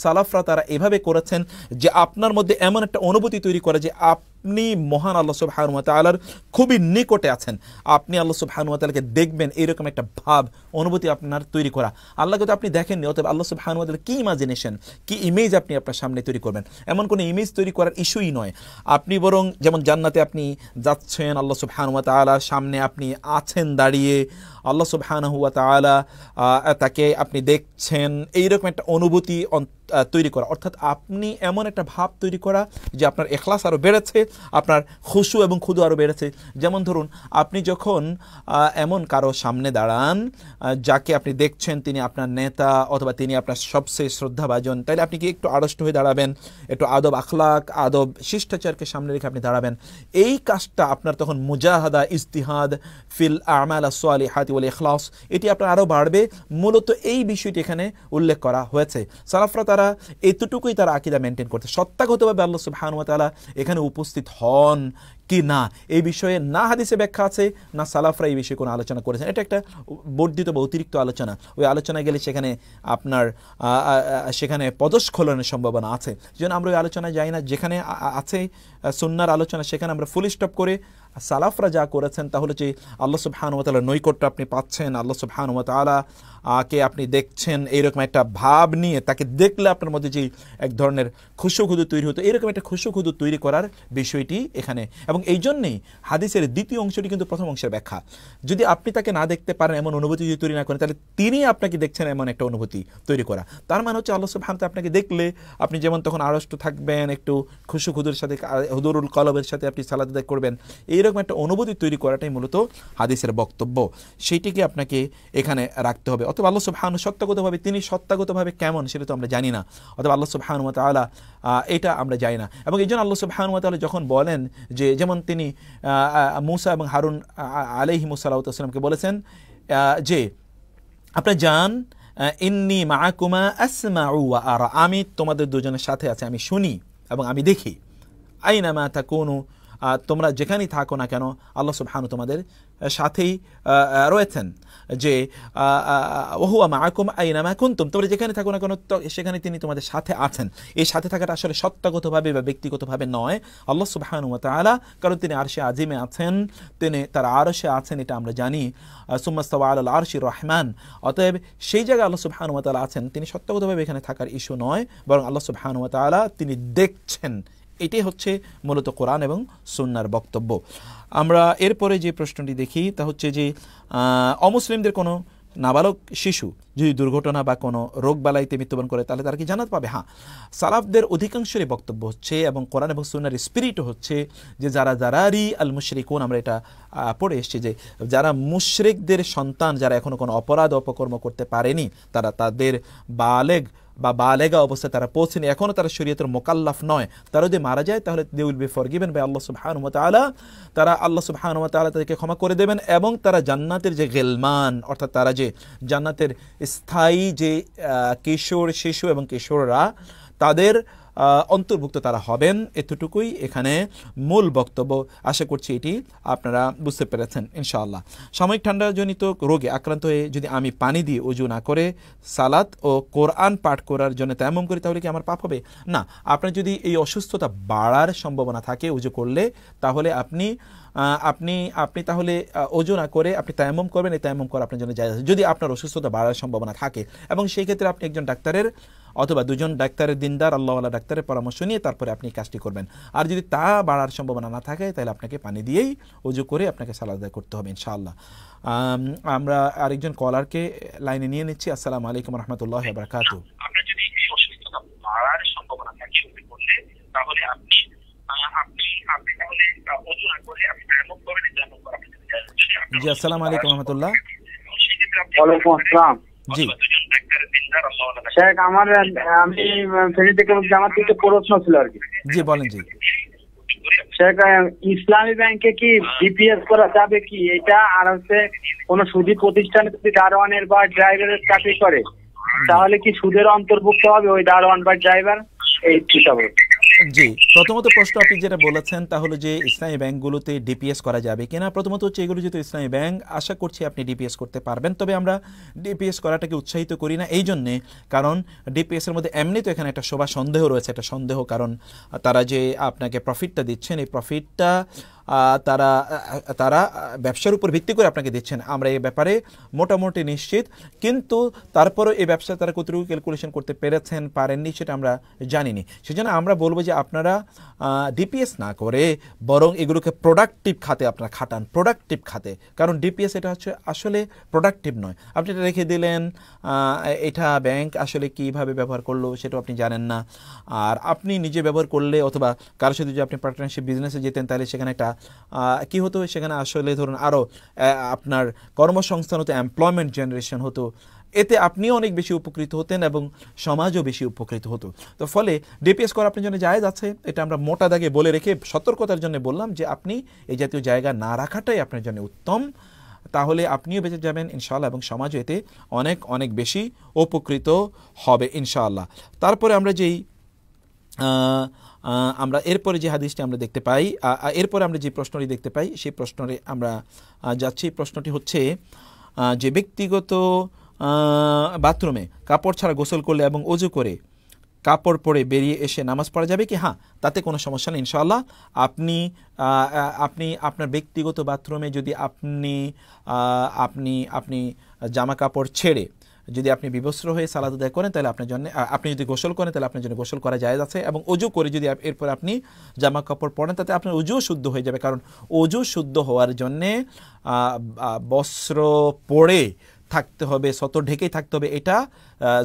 সালাফরা তারা এভাবে করেছেন যে আপনার মধ্যে এমন একটা অনুভূতি তৈরি করে যে আপ আপনি মহান আল্লাহ সব তালার খুবই নিকটে আছেন আপনি আল্লাহ সব দেখবেন এইরকম একটা ভাব অনুভূতি আপনার তৈরি করা আল্লাহকে তো আপনি দেখেননি অতএব আল্লাহ সব হানুয়া কী ইমাজিনেশন কী ইমেজ আপনি আপনার সামনে তৈরি করবেন এমন কোনো ইমেজ তৈরি করার ইস্যুই নয় আপনি বরং যেমন জান্নাতে আপনি যাচ্ছেন আল্লাহ সব হানুয়া তালার সামনে আপনি আছেন দাঁড়িয়ে আল্লাহ সব হানুয়া তালা তাকে আপনি দেখছেন এইরকম একটা অনুভূতি তৈরি করা অর্থাৎ আপনি এমন একটা ভাব তৈরি করা যে আপনার এখলাস আরও বেড়েছে আপনার খুশু এবং ক্ষুদু আরও বেড়েছে যেমন ধরুন আপনি যখন এমন কারো সামনে দাঁড়ান যাকে আপনি দেখছেন তিনি আপনার নেতা অথবা তিনি আপনার সবচেয়ে শ্রদ্ধাভাজন তাহলে আপনি কি একটু আড়ষ্ট হয়ে দাঁড়াবেন একটু আদব আখলাক আদব শিষ্টাচারকে সামনে রেখে আপনি দাঁড়াবেন এই কাজটা আপনার তখন মুজাহাদা ইস্তিহাদ ফিল আমাল সোয়ালি হাতি ওল এখলাস এটি আপনার আরও বাড়বে মূলত এই বিষয়টি এখানে উল্লেখ করা হয়েছে সালাফরা তারা তারা এতটুকুই তারা আকিদা মেনটেন করতে সত্তাগতভাবে আল্লাহ সুবহানুয়া তালা এখানে উপস্থিত হন কি না এই বিষয়ে না হাদিসে ব্যাখ্যা আছে না সালাফরা এই বিষয়ে কোনো আলোচনা করেছেন এটা একটা বর্ধিত বা অতিরিক্ত আলোচনা ওই আলোচনায় গেলে সেখানে আপনার সেখানে পদস্খলনের সম্ভাবনা আছে যেন আমরা ওই আলোচনায় যাই না যেখানে আছে সন্ন্যার আলোচনা সেখানে আমরা ফুল স্টপ করে সালাফরা যা করেছেন তাহলে যে আল্লাহ সুবহানুমতালার নৈকট্য আপনি পাচ্ছেন আল্লাহ সুবহানুমতালা কে আপনি দেখছেন এইরকম একটা ভাব নিয়ে তাকে দেখলে আপনার মধ্যে যে এক ধরনের খুশুখুদু তৈরি হতো এরকম একটা খুশুখুদু তৈরি করার বিষয়টি এখানে এবং এই জন্যেই হাদিসের দ্বিতীয় অংশটি কিন্তু প্রথম অংশের ব্যাখ্যা যদি আপনি তাকে না দেখতে পারেন এমন অনুভূতি যদি তৈরি না করেন তাহলে তিনি আপনাকে দেখছেন এমন একটা অনুভূতি তৈরি করা তার মানে হচ্ছে আল্লাহ সুবহানতা আপনাকে দেখলে আপনি যেমন তখন আড়ষ্ট থাকবেন একটু খুশুখুদুর সাথে হুদুরুল কলবের সাথে আপনি সালাদ করবেন এই এরকম একটা অনুভূতি তৈরি করাটাই মূলত হাদিসের বক্তব্য সেইটিকে আপনাকে এখানে রাখতে হবে অথবা আল্লাহ সুবহানু সত্তাগতভাবে তিনি সত্যাগতভাবে কেমন সেটা তো আমরা জানি না অথবা আল্লাহ সুবহানুমত আলা এটা আমরা জানি না এবং এই জন্য আল্লাহ সুবহানুমত আলা যখন বলেন যে যেমন তিনি মুসা এবং হারুন আলহিম সাল্লাহসাল্লামকে বলেছেন যে আপনার যান ইন্নি মাহকুমা আসমা ওয়া আর আমি তোমাদের দুজনের সাথে আছে আমি শুনি এবং আমি দেখি আইনামা তা কোনো তোমরা যেখানেই থাকো না কেন আল্লাহ সুবহানু তোমাদের সাথেই রয়েছেন যে ওহুয়া মাহকুম আইনামা কুন্তুম তোমরা যেখানে থাকো না কেন সেখানে তিনি তোমাদের সাথে আছেন এই সাথে থাকাটা আসলে সত্যগতভাবে বা ব্যক্তিগতভাবে নয় আল্লাহ সুবহানু তালা কারণ তিনি আরশে আজিমে আছেন তিনি তার আরশে আছেন এটা আমরা জানি সুম্মাস্তাবা আল আরশি রহমান অতএব সেই জায়গায় আল্লাহ সুবহানুয়া তালা আছেন তিনি সত্যগতভাবে এখানে থাকার ইস্যু নয় বরং আল্লাহ সুবহানুয়া তালা তিনি দেখছেন এটাই হচ্ছে মূলত কোরআন এবং সুন্নার বক্তব্য আমরা এরপরে যে প্রশ্নটি দেখি তা হচ্ছে যে অমুসলিমদের কোনো নাবালক শিশু যদি দুর্ঘটনা বা কোনো রোগ বালাইতে মৃত্যুবরণ করে তাহলে তারা কি জানাতে পাবে হ্যাঁ সালাফদের অধিকাংশেরই বক্তব্য হচ্ছে এবং কোরআন এবং সুনার স্পিরিট হচ্ছে যে যারা রি আল মুশরিকুন আমরা এটা পড়ে এসছি যে যারা মুশরিকদের সন্তান যারা এখনও কোনো অপরাধ অপকর্ম করতে পারেনি তারা তাদের বালেগ বা বালেগা অবস্থায় তারা পৌঁছেনি এখনও তারা শরীয়তের মোকাল্লাফ নয় তারা যদি মারা যায় তাহলে they will be for given by আল্লাহ সুবাহানুমত আলা তারা আল্লাহ সুবাহানুমত আলা তাদেরকে ক্ষমা করে দেবেন এবং তারা জান্নাতের যে গেলমান অর্থাৎ তারা যে জান্নাতের স্থায়ী যে কিশোর শিশু এবং কিশোররা তাদের অন্তর্ভুক্ত তারা হবেন এতটুকুই এখানে মূল বক্তব্য আশা করছি এটি আপনারা বুঝতে পেরেছেন ইনশাআল্লাহ সাময়িক ঠান্ডাজনিত রোগে আক্রান্ত হয়ে যদি আমি পানি দিয়ে উজু না করে সালাত ও কোরআন পাঠ করার জন্য তেমন করি তাহলে কি আমার পাপ হবে না আপনার যদি এই অসুস্থতা বাড়ার সম্ভাবনা থাকে উজু করলে তাহলে আপনি আপনি আপনি তাহলে ওজো না করে আপনি তায়ামম করবেন এই তায়ামম করা আপনার জন্য যায় যদি আপনার অসুস্থতা বাড়ার সম্ভাবনা থাকে এবং সেই ক্ষেত্রে আপনি একজন ডাক্তারের অথবা দুজন ডাক্তারের দিনদার আল্লাহওয়ালা ডাক্তারের পরামর্শ নিয়ে তারপরে আপনি কাজটি করবেন আর যদি তা বাড়ার সম্ভাবনা না থাকে তাহলে আপনাকে পানি দিয়েই উজু করে আপনাকে সালাদা করতে হবে ইনশাআল্লাহ আমরা আরেকজন কলারকে লাইনে নিয়ে নিচ্ছি আসসালামু আলাইকুম রহমতুল্লাহ বারকাত আপনার জি আসসালামু আলাইকুম রহমতুল্লাহ ওয়ালাইকুম আসসালাম শেখ আমার আমি ফেরি থেকে জামাত থেকে প্রশ্ন ছিল আর শেখ ইসলামী ব্যাংকে কি ডিপিএস করা যাবে কি এটা আর হচ্ছে কোন সুদী প্রতিষ্ঠানে যদি দারোয়ানের বা ড্রাইভারের চাকরি করে তাহলে কি সুদের অন্তর্ভুক্ত হবে ওই দারোয়ান বা ড্রাইভার এই হিসাবে জি প্রথমত প্রশ্ন আপনি যেটা বলেছেন তাহলে যে ইসলামী ব্যাংকগুলোতে ডিপিএস করা যাবে কিনা প্রথমত হচ্ছে এগুলো যেহেতু ইসলামী ব্যাংক আশা করছি আপনি ডিপিএস করতে পারবেন তবে আমরা ডিপিএস করাটাকে উৎসাহিত করি না এই জন্যে কারণ ডিপিএসের মধ্যে এমনি তো এখানে একটা শোভা সন্দেহ রয়েছে একটা সন্দেহ কারণ তারা যে আপনাকে প্রফিটটা দিচ্ছেন এই প্রফিটটা তারা তারা ব্যবসার উপর ভিত্তি করে আপনাকে দিচ্ছেন আমরা এই ব্যাপারে মোটামুটি নিশ্চিত কিন্তু তারপরও এই ব্যবসা তারা কতটুকু ক্যালকুলেশন করতে পেরেছেন পারেননি সেটা আমরা জানিনি সেজন্য আমরা বলবো যে আপনারা ডিপিএস না করে বরং এগুলোকে প্রোডাক্টিভ খাতে আপনারা খাটান প্রোডাক্টিভ খাতে কারণ ডিপিএস এটা হচ্ছে আসলে প্রোডাক্টিভ নয় আপনি এটা রেখে দিলেন এটা ব্যাংক আসলে কিভাবে ব্যবহার করলো সেটাও আপনি জানেন না আর আপনি নিজে ব্যবহার করলে অথবা কারোর সাথে যদি আপনি পার্টনারশিপ বিজনেসে যেতেন তাহলে সেখানে একটা কি হতো সেখানে আসলে ধরুন আরও আপনার কর্মসংস্থান হতো এমপ্লয়মেন্ট জেনারেশন হতো এতে আপনিও অনেক বেশি উপকৃত হতেন এবং সমাজও বেশি উপকৃত হতো তো ফলে ডিপিএস করা আপনার জন্য জায়গা আছে এটা আমরা মোটা দাগে বলে রেখে সতর্কতার জন্য বললাম যে আপনি এই জাতীয় জায়গা না রাখাটাই আপনার জন্য উত্তম তাহলে আপনিও বেঁচে যাবেন ইনশাআল্লাহ এবং সমাজ এতে অনেক অনেক বেশি উপকৃত হবে ইনশাআল্লাহ তারপরে আমরা যেই আমরা এরপরে যে হাদিসটি আমরা দেখতে পাই এরপরে আমরা যে প্রশ্নটি দেখতে পাই সেই প্রশ্নটি আমরা যাচ্ছি প্রশ্নটি হচ্ছে যে ব্যক্তিগত বাথরুমে কাপড় ছাড়া গোসল করলে এবং অজু করে কাপড় পরে বেরিয়ে এসে নামাজ পড়া যাবে কি হ্যাঁ তাতে কোনো সমস্যা নেই ইনশাল্লাহ আপনি আপনি আপনার ব্যক্তিগত বাথরুমে যদি আপনি আপনি আপনি জামা কাপড় ছেড়ে যদি আপনি বিবস্ত্র হয়ে সালাদ আদায় করেন তাহলে আপনার জন্য আপনি যদি গোসল করেন তাহলে আপনার জন্য গোসল করা যায় আছে এবং অজু করে যদি এরপর আপনি জামা কাপড় পরেন তাতে আপনার অজুও শুদ্ধ হয়ে যাবে কারণ অজু শুদ্ধ হওয়ার জন্যে বস্ত্র পরে থাকতে হবে শত ঢেকেই থাকতে হবে এটা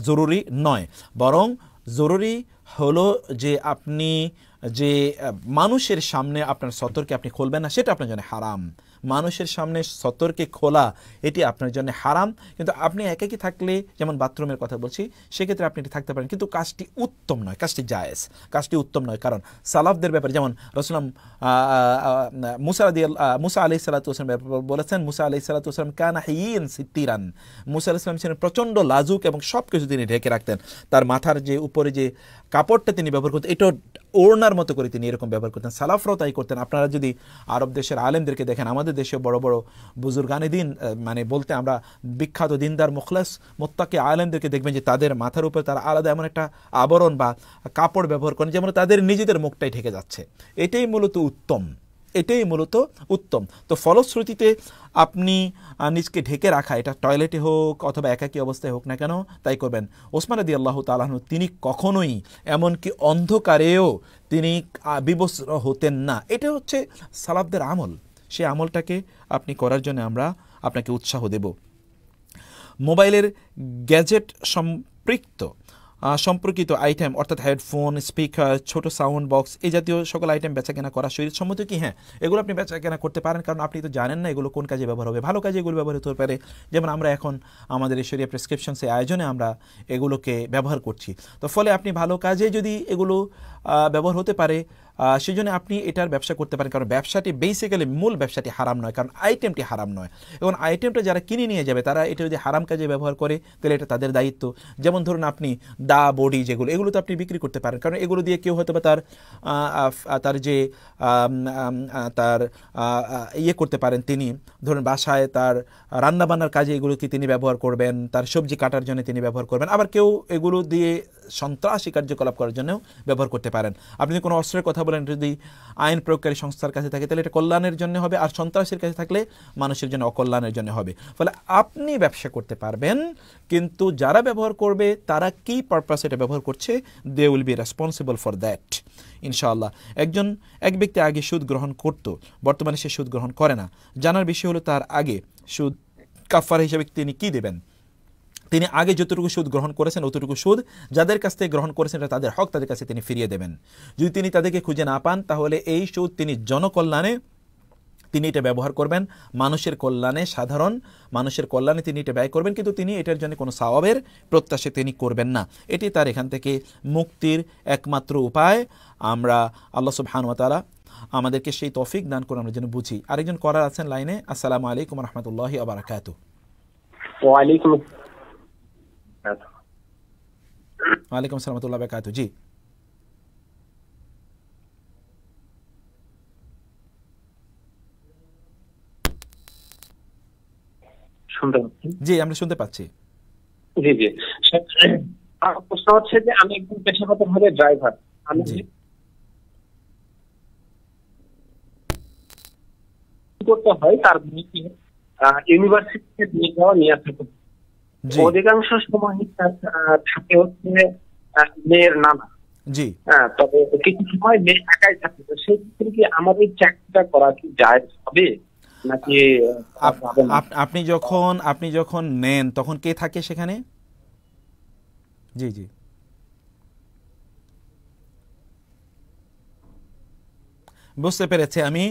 জরুরি নয় বরং জরুরি হলো যে আপনি যে মানুষের সামনে আপনার সতর্কে আপনি খুলবেন না সেটা আপনার জন্য হারাম মানুষের সামনে সতর্কে খোলা এটি আপনার জন্য হারাম কিন্তু আপনি কি থাকলে যেমন বাথরুমের কথা বলছি সেক্ষেত্রে আপনি এটি থাকতে পারেন কিন্তু কাজটি উত্তম নয় কাজটি জায়েজ কাজটি উত্তম নয় কারণ সালাফদের ব্যাপারে যেমন রসলাম মুসা মুসা আলি সালাতাম ব্যাপারে বলেছেন মুসা আলি সালাতাম কানা হিন মুসা আলি সালাম ছিলেন প্রচণ্ড লাজুক এবং সব কিছু তিনি ঢেকে রাখতেন তার মাথার যে উপরে যে কাপড়টা তিনি ব্যবহার করতেন এটা ওড়নার মতো করে তিনি এরকম ব্যবহার করতেন সালাফরও তাই করতেন আপনারা যদি আরব দেশের আলেমদেরকে দেখেন আমাদের দেশে বড় বড় বুজুর্গানে দিন মানে বলতে আমরা বিখ্যাত দিনদার মুখলাস মোত্তাকে আলেমদেরকে দেখবেন যে তাদের মাথার উপরে তারা আলাদা এমন একটা আবরণ বা কাপড় ব্যবহার করেন যেমন তাদের নিজেদের মুখটাই ঢেকে যাচ্ছে এটাই মূলত উত্তম এটাই মূলত উত্তম তো ফলশ্রুতিতে আপনি নিজকে ঢেকে রাখা এটা টয়লেটে হোক অথবা একাকী অবস্থায় হোক না কেন তাই করবেন ওসমান আদি আল্লাহ তালাহন তিনি কখনোই এমনকি অন্ধকারেও তিনি বিবস্ত্র হতেন না এটা হচ্ছে সালাবদের আমল সে আমলটাকে আপনি করার জন্য আমরা আপনাকে উৎসাহ দেব মোবাইলের গ্যাজেট সম্পৃক্ত সম্পর্কিত আইটেম অর্থাৎ হেডফোন স্পিকার ছোট সাউন্ড বক্স এই জাতীয় সকল আইটেম বেচা কেনা করা শরীর সম্মত কি হ্যাঁ এগুলো আপনি বেচা কেনা করতে পারেন কারণ আপনি তো জানেন না এগুলো কোন কাজে ব্যবহার হবে ভালো কাজে এগুলো ব্যবহার হতে পারে যেমন আমরা এখন আমাদের ঈশ্বরীয় প্রেসক্রিপশন সেই আয়োজনে আমরা এগুলোকে ব্যবহার করছি তো ফলে আপনি ভালো কাজে যদি এগুলো ব্যবহার হতে পারে সেই জন্য আপনি এটার ব্যবসা করতে পারেন কারণ ব্যবসাটি বেসিক্যালি মূল ব্যবসাটি হারাম নয় কারণ আইটেমটি হারাম নয় এবং আইটেমটা যারা কিনে নিয়ে যাবে তারা এটা যদি হারাম কাজে ব্যবহার করে তাহলে এটা তাদের দায়িত্ব যেমন ধরুন আপনি দা বডি যেগুলো এগুলো তো আপনি বিক্রি করতে পারেন কারণ এগুলো দিয়ে কেউ হয়তো বা তার তার যে তার ইয়ে করতে পারেন তিনি ধরুন বাসায় তার রান্নাবান্নার কাজে এগুলোকে তিনি ব্যবহার করবেন তার সবজি কাটার জন্য তিনি ব্যবহার করবেন আবার কেউ এগুলো দিয়ে সন্ত্রাসী কার্যকলাপ করার জন্যও ব্যবহার করতে পারেন আপনি কোনো অস্ত্রের কথা বলেন যদি আইন প্রয়োগকারী সংস্থার কাছে থাকে তাহলে এটা কল্যাণের জন্য হবে আর সন্ত্রাসের কাছে থাকলে মানুষের জন্য অকল্যাণের জন্য হবে ফলে আপনি ব্যবসা করতে পারবেন কিন্তু যারা ব্যবহার করবে তারা কি পারপাস এটা ব্যবহার করছে they will be responsible for that ইনশাআল্লাহ একজন এক ব্যক্তি আগে সুদ গ্রহণ করত বর্তমানে সে সুদ গ্রহণ করে না জানার বিষয় হলো তার আগে সুদ কাফার হিসেবে তিনি কি দেবেন তিনি আগে যতটুকু সুদ গ্রহণ করেছেন অতটুকু সুদ যাদের কাছ থেকে গ্রহণ করেছেন তাদের হক তাদের কাছে তিনি ফিরিয়ে দেবেন যদি তিনি তাদেরকে খুঁজে না পান তাহলে এই সুদ তিনি জনকল্যাণে তিনি এটা ব্যবহার করবেন মানুষের কল্যাণে সাধারণ মানুষের কল্যাণে তিনি এটা ব্যয় করবেন কিন্তু তিনি এটার জন্য কোনো স্বভাবের প্রত্যাশা তিনি করবেন না এটি তার এখান থেকে মুক্তির একমাত্র উপায় আমরা আল্লাহ হানুয়াতারা আমাদেরকে সেই তফিক দান করে আমরা যেন বুঝি আরেকজন করার আছেন লাইনে আসসালামু আলাইকুম রহমতুল্লাহ আবরাকাত ওয়ালাইকুম ওয়ালাইকুম সালামতুল্লাহ জি জি আমরা শুনতে পাচ্ছি জি জি আর প্রশ্ন হচ্ছে যে আমি একজন পেশাগতভাবে ড্রাইভার আমি করতে হয় তার ইউনিভার্সিটিতে নিয়ে যাওয়া নিয়ে আসা করতে অধিকাংশ সময় থাকে হচ্ছে মেয়ের নানা জি হ্যাঁ তবে কিছু সময় মেয়ে একাই থাকে তো সেক্ষেত্রে কি আমাদের চাকরিটা করা কি যায় হবে নাকি আপনি যখন আপনি যখন নেন তখন কে থাকে সেখানে জি জি বুঝতে পেরেছি আমি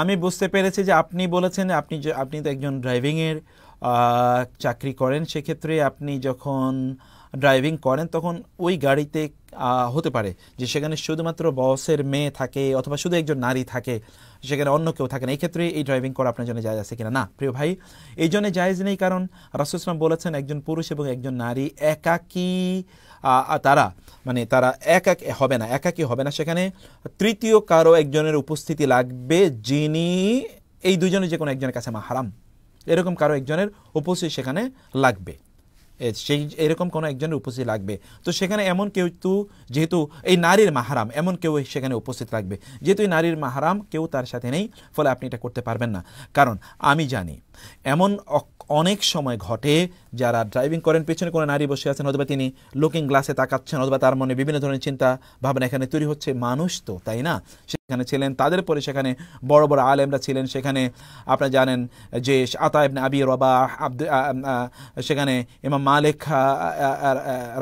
আমি বুঝতে পেরেছি যে আপনি বলেছেন আপনি আপনি তো একজন ড্রাইভিংয়ের চাকরি করেন সেক্ষেত্রে আপনি যখন ড্রাইভিং করেন তখন ওই গাড়িতে হতে পারে যে সেখানে শুধুমাত্র বসের মেয়ে থাকে অথবা শুধু একজন নারী থাকে সেখানে অন্য কেউ থাকে না এই ক্ষেত্রে এই ড্রাইভিং করা আপনার জন্য যায় আছে কিনা না প্রিয় ভাই এই জন্য জায়জ নেই কারণ রাসুসলাম বলেছেন একজন পুরুষ এবং একজন নারী একাকী তারা মানে তারা এক এক হবে না একাকী হবে না সেখানে তৃতীয় কারো একজনের উপস্থিতি লাগবে যিনি এই দুজনের যে কোনো একজনের কাছে মা হারাম এরকম কারো একজনের উপস্থিত সেখানে লাগবে সেই এরকম কোনো একজনের উপস্থিত লাগবে তো সেখানে এমন কেউ তো যেহেতু এই নারীর মাহারাম এমন কেউ সেখানে উপস্থিত লাগবে যেহেতু এই নারীর মাহারাম কেউ তার সাথে নেই ফলে আপনি এটা করতে পারবেন না কারণ আমি জানি এমন অনেক সময় ঘটে যারা ড্রাইভিং করেন পেছনে কোনো নারী বসে আছেন অথবা তিনি লুকিং গ্লাসে তাকাচ্ছেন অথবা তার মনে বিভিন্ন ধরনের চিন্তা ভাবনা এখানে তৈরি হচ্ছে মানুষ তো তাই না সেখানে ছিলেন তাদের পরে সেখানে বড় বড় আলেমরা ছিলেন সেখানে আপনারা জানেন যে আতা ইবনে আবি রবা আব্দ সেখানে ইমাম মালিক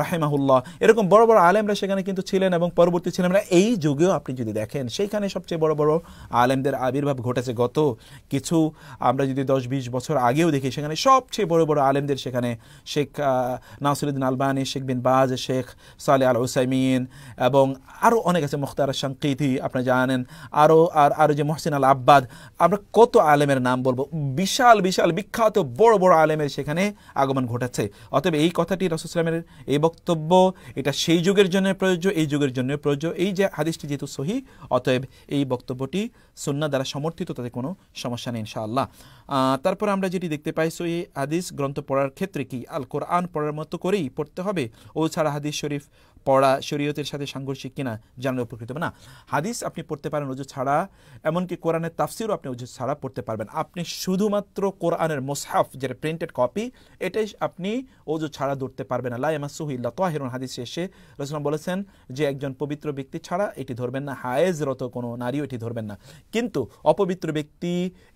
রাহেমাহুল্লাহ এরকম বড় বড় আলেমরা সেখানে কিন্তু ছিলেন এবং পরবর্তী ছিলেন এই যুগেও আপনি যদি দেখেন সেইখানে সবচেয়ে বড় বড় আলেমদের আবির্ভাব ঘটেছে গত কিছু আমরা যদি দশ বিশ চল্লিশ বছর আগেও দেখি সেখানে সবচেয়ে বড় বড় আলেমদের সেখানে শেখ নাসিরুদ্দিন আলবানি শেখ বিন বাজ শেখ সালে আল ওসাইমিন এবং আরও অনেক আছে মুখতার সংকৃতি আপনি জানেন আরও আর আরও যে মহসিন আল আব্বাদ আমরা কত আলেমের নাম বলবো বিশাল বিশাল বিখ্যাত বড় বড় আলেমের সেখানে আগমন ঘটাচ্ছে অতএব এই কথাটি রসুলামের এই বক্তব্য এটা সেই যুগের জন্য প্রযোজ্য এই যুগের জন্য প্রযোজ্য এই যে হাদিসটি যেহেতু সহি অতএব এই বক্তব্যটি সন্না দ্বারা সমর্থিত তাতে কোনো সমস্যা নেই ইনশাআল্লাহ তারপর আমরা যেটি দেখতে পাই সো এই হাদিস গ্রন্থ পড়ার ক্ষেত্রে কি আল কোরআন পড়ার মতো করেই পড়তে হবে ও ছাড়া হাদিস শরীফ পড়া শরীয়তের সাথে সাংঘর্ষিক কিনা জানলে উপকৃত না হাদিস আপনি পড়তে পারেন অজু ছাড়া এমনকি কোরআনের তাফসিরও আপনি অজু ছাড়া পড়তে পারবেন আপনি শুধুমাত্র কোরআনের মোসাফ যেটা প্রিন্টেড কপি এটাই আপনি অজু ছাড়া ধরতে পারবেন না লাইমাসুহ ইল্লা হাদিস এসে রসলাম বলেছেন যে একজন পবিত্র ব্যক্তি ছাড়া এটি ধরবেন না হায়েজরত কোনো নারীও এটি ধরবেন না কিন্তু অপবিত্র ব্যক্তি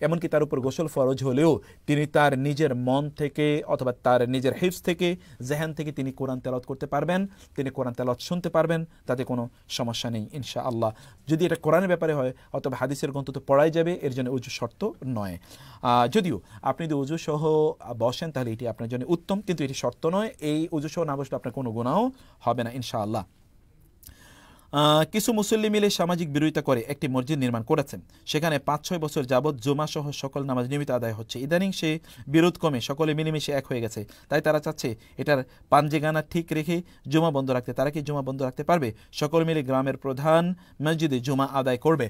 এমনকি তার উপর গোসল ফরজ হলেও তিনি তার নিজের মন থেকে অথবা তার নিজের হিপস থেকে জেহান থেকে তিনি কোরআন তেলত করতে পারবেন তিনি কোরআন তালাত শুনতে পারবেন তাতে কোনো সমস্যা নেই ইনশা আল্লাহ যদি এটা কোরআনের ব্যাপারে হয় অথবা হাদিসের গ্রন্থ তো পড়াই যাবে এর জন্য উজু শর্ত নয় যদিও আপনি যদি উজু সহ বসেন তাহলে এটি আপনার জন্য উত্তম কিন্তু এটি শর্ত নয় এই উজু সহ না বসলে আপনার কোনো গুণাও হবে না ইনশা আল্লাহ কিছু মুসল্লি মিলে সামাজিক বিরোধিতা করে একটি মসজিদ নির্মাণ করেছেন সেখানে পাঁচ ছয় বছর যাবৎ জমা সহ সকল নামাজ নিয়মিত আদায় হচ্ছে ইদানিং সে বিরোধ কমে সকলে মিলেমিশে এক হয়ে গেছে তাই তারা চাচ্ছে এটার পাঞ্জেগানা ঠিক রেখে জমা বন্ধ রাখতে তারা কি জমা বন্ধ রাখতে পারবে সকল মিলে গ্রামের প্রধান মসজিদে জমা আদায় করবে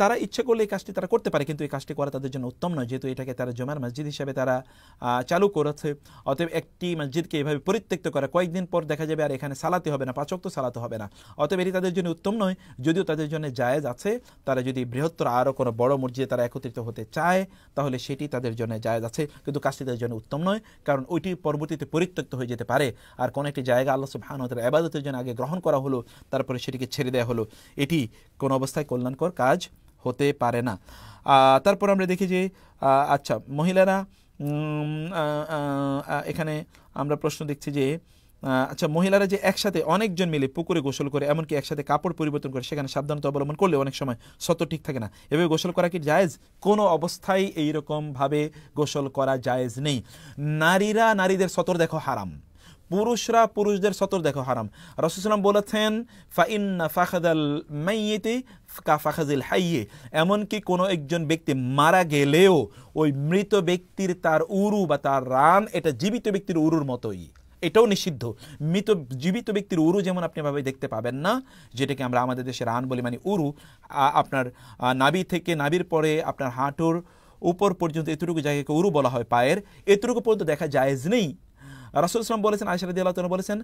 তারা ইচ্ছে করলে এই কাজটি তারা করতে পারে কিন্তু এই কাজটি করা তাদের জন্য উত্তম নয় যেহেতু এটাকে তারা জমার মসজিদ হিসেবে তারা চালু করেছে অতএব একটি মসজিদকে এভাবে পরিত্যক্ত করা কয়েকদিন পর দেখা যাবে আর এখানে সালাতে হবে না পাচক তো সালাতে হবে না অতএব এটি তাদের জন্য উত্তম নয় যদিও তাদের জন্য জায়েজ আছে তারা যদি বৃহত্তর আরও কোনো বড় মসজিদে তারা একত্রিত হতে চায় তাহলে সেটি তাদের জন্য জায়েজ আছে কিন্তু কাজটি তাদের জন্য উত্তম নয় কারণ ওইটি পরবর্তীতে পরিত্যক্ত হয়ে যেতে পারে আর কোনো একটি জায়গা আল্লাহ সুবাহানতের আবাদতের জন্য আগে গ্রহণ করা হলো তারপরে সেটিকে ছেড়ে দেওয়া হলো এটি কোনো অবস্থায় কল্যাণকর কাজ হতে পারে না তারপর আমরা দেখি যে আচ্ছা মহিলারা এখানে আমরা প্রশ্ন দেখছি যে আচ্ছা মহিলারা যে একসাথে অনেকজন মিলে পুকুরে গোসল করে এমনকি একসাথে কাপড় পরিবর্তন করে সেখানে সাবধানতা অবলম্বন করলে অনেক সময় সত ঠিক থাকে না এভাবে গোসল করা কি জায়েজ কোনো অবস্থায় এইরকমভাবে গোসল করা জায়েজ নেই নারীরা নারীদের সতর দেখো হারাম পুরুষরা পুরুষদের সতর দেখো হারাম রসুসলাম বলেছেন ফাইন্না ফাখাদাল মাইয়েতে কা ফাখাজিল হাইয়ে এমনকি কোনো একজন ব্যক্তি মারা গেলেও ওই মৃত ব্যক্তির তার উরু বা তার রান এটা জীবিত ব্যক্তির উরুর মতোই এটাও নিষিদ্ধ মৃত জীবিত ব্যক্তির উরু যেমন আপনি এভাবে দেখতে পাবেন না যেটাকে আমরা আমাদের দেশে রান বলি মানে উরু আপনার নাবি থেকে নাবির পরে আপনার হাঁটুর উপর পর্যন্ত এতটুকু জায়গাকে উরু বলা হয় পায়ের এতটুকু পর্যন্ত দেখা জায়েজ নেই রাসুল ইসলাম বলেছেন আয়সার দিয়াল বলেছেন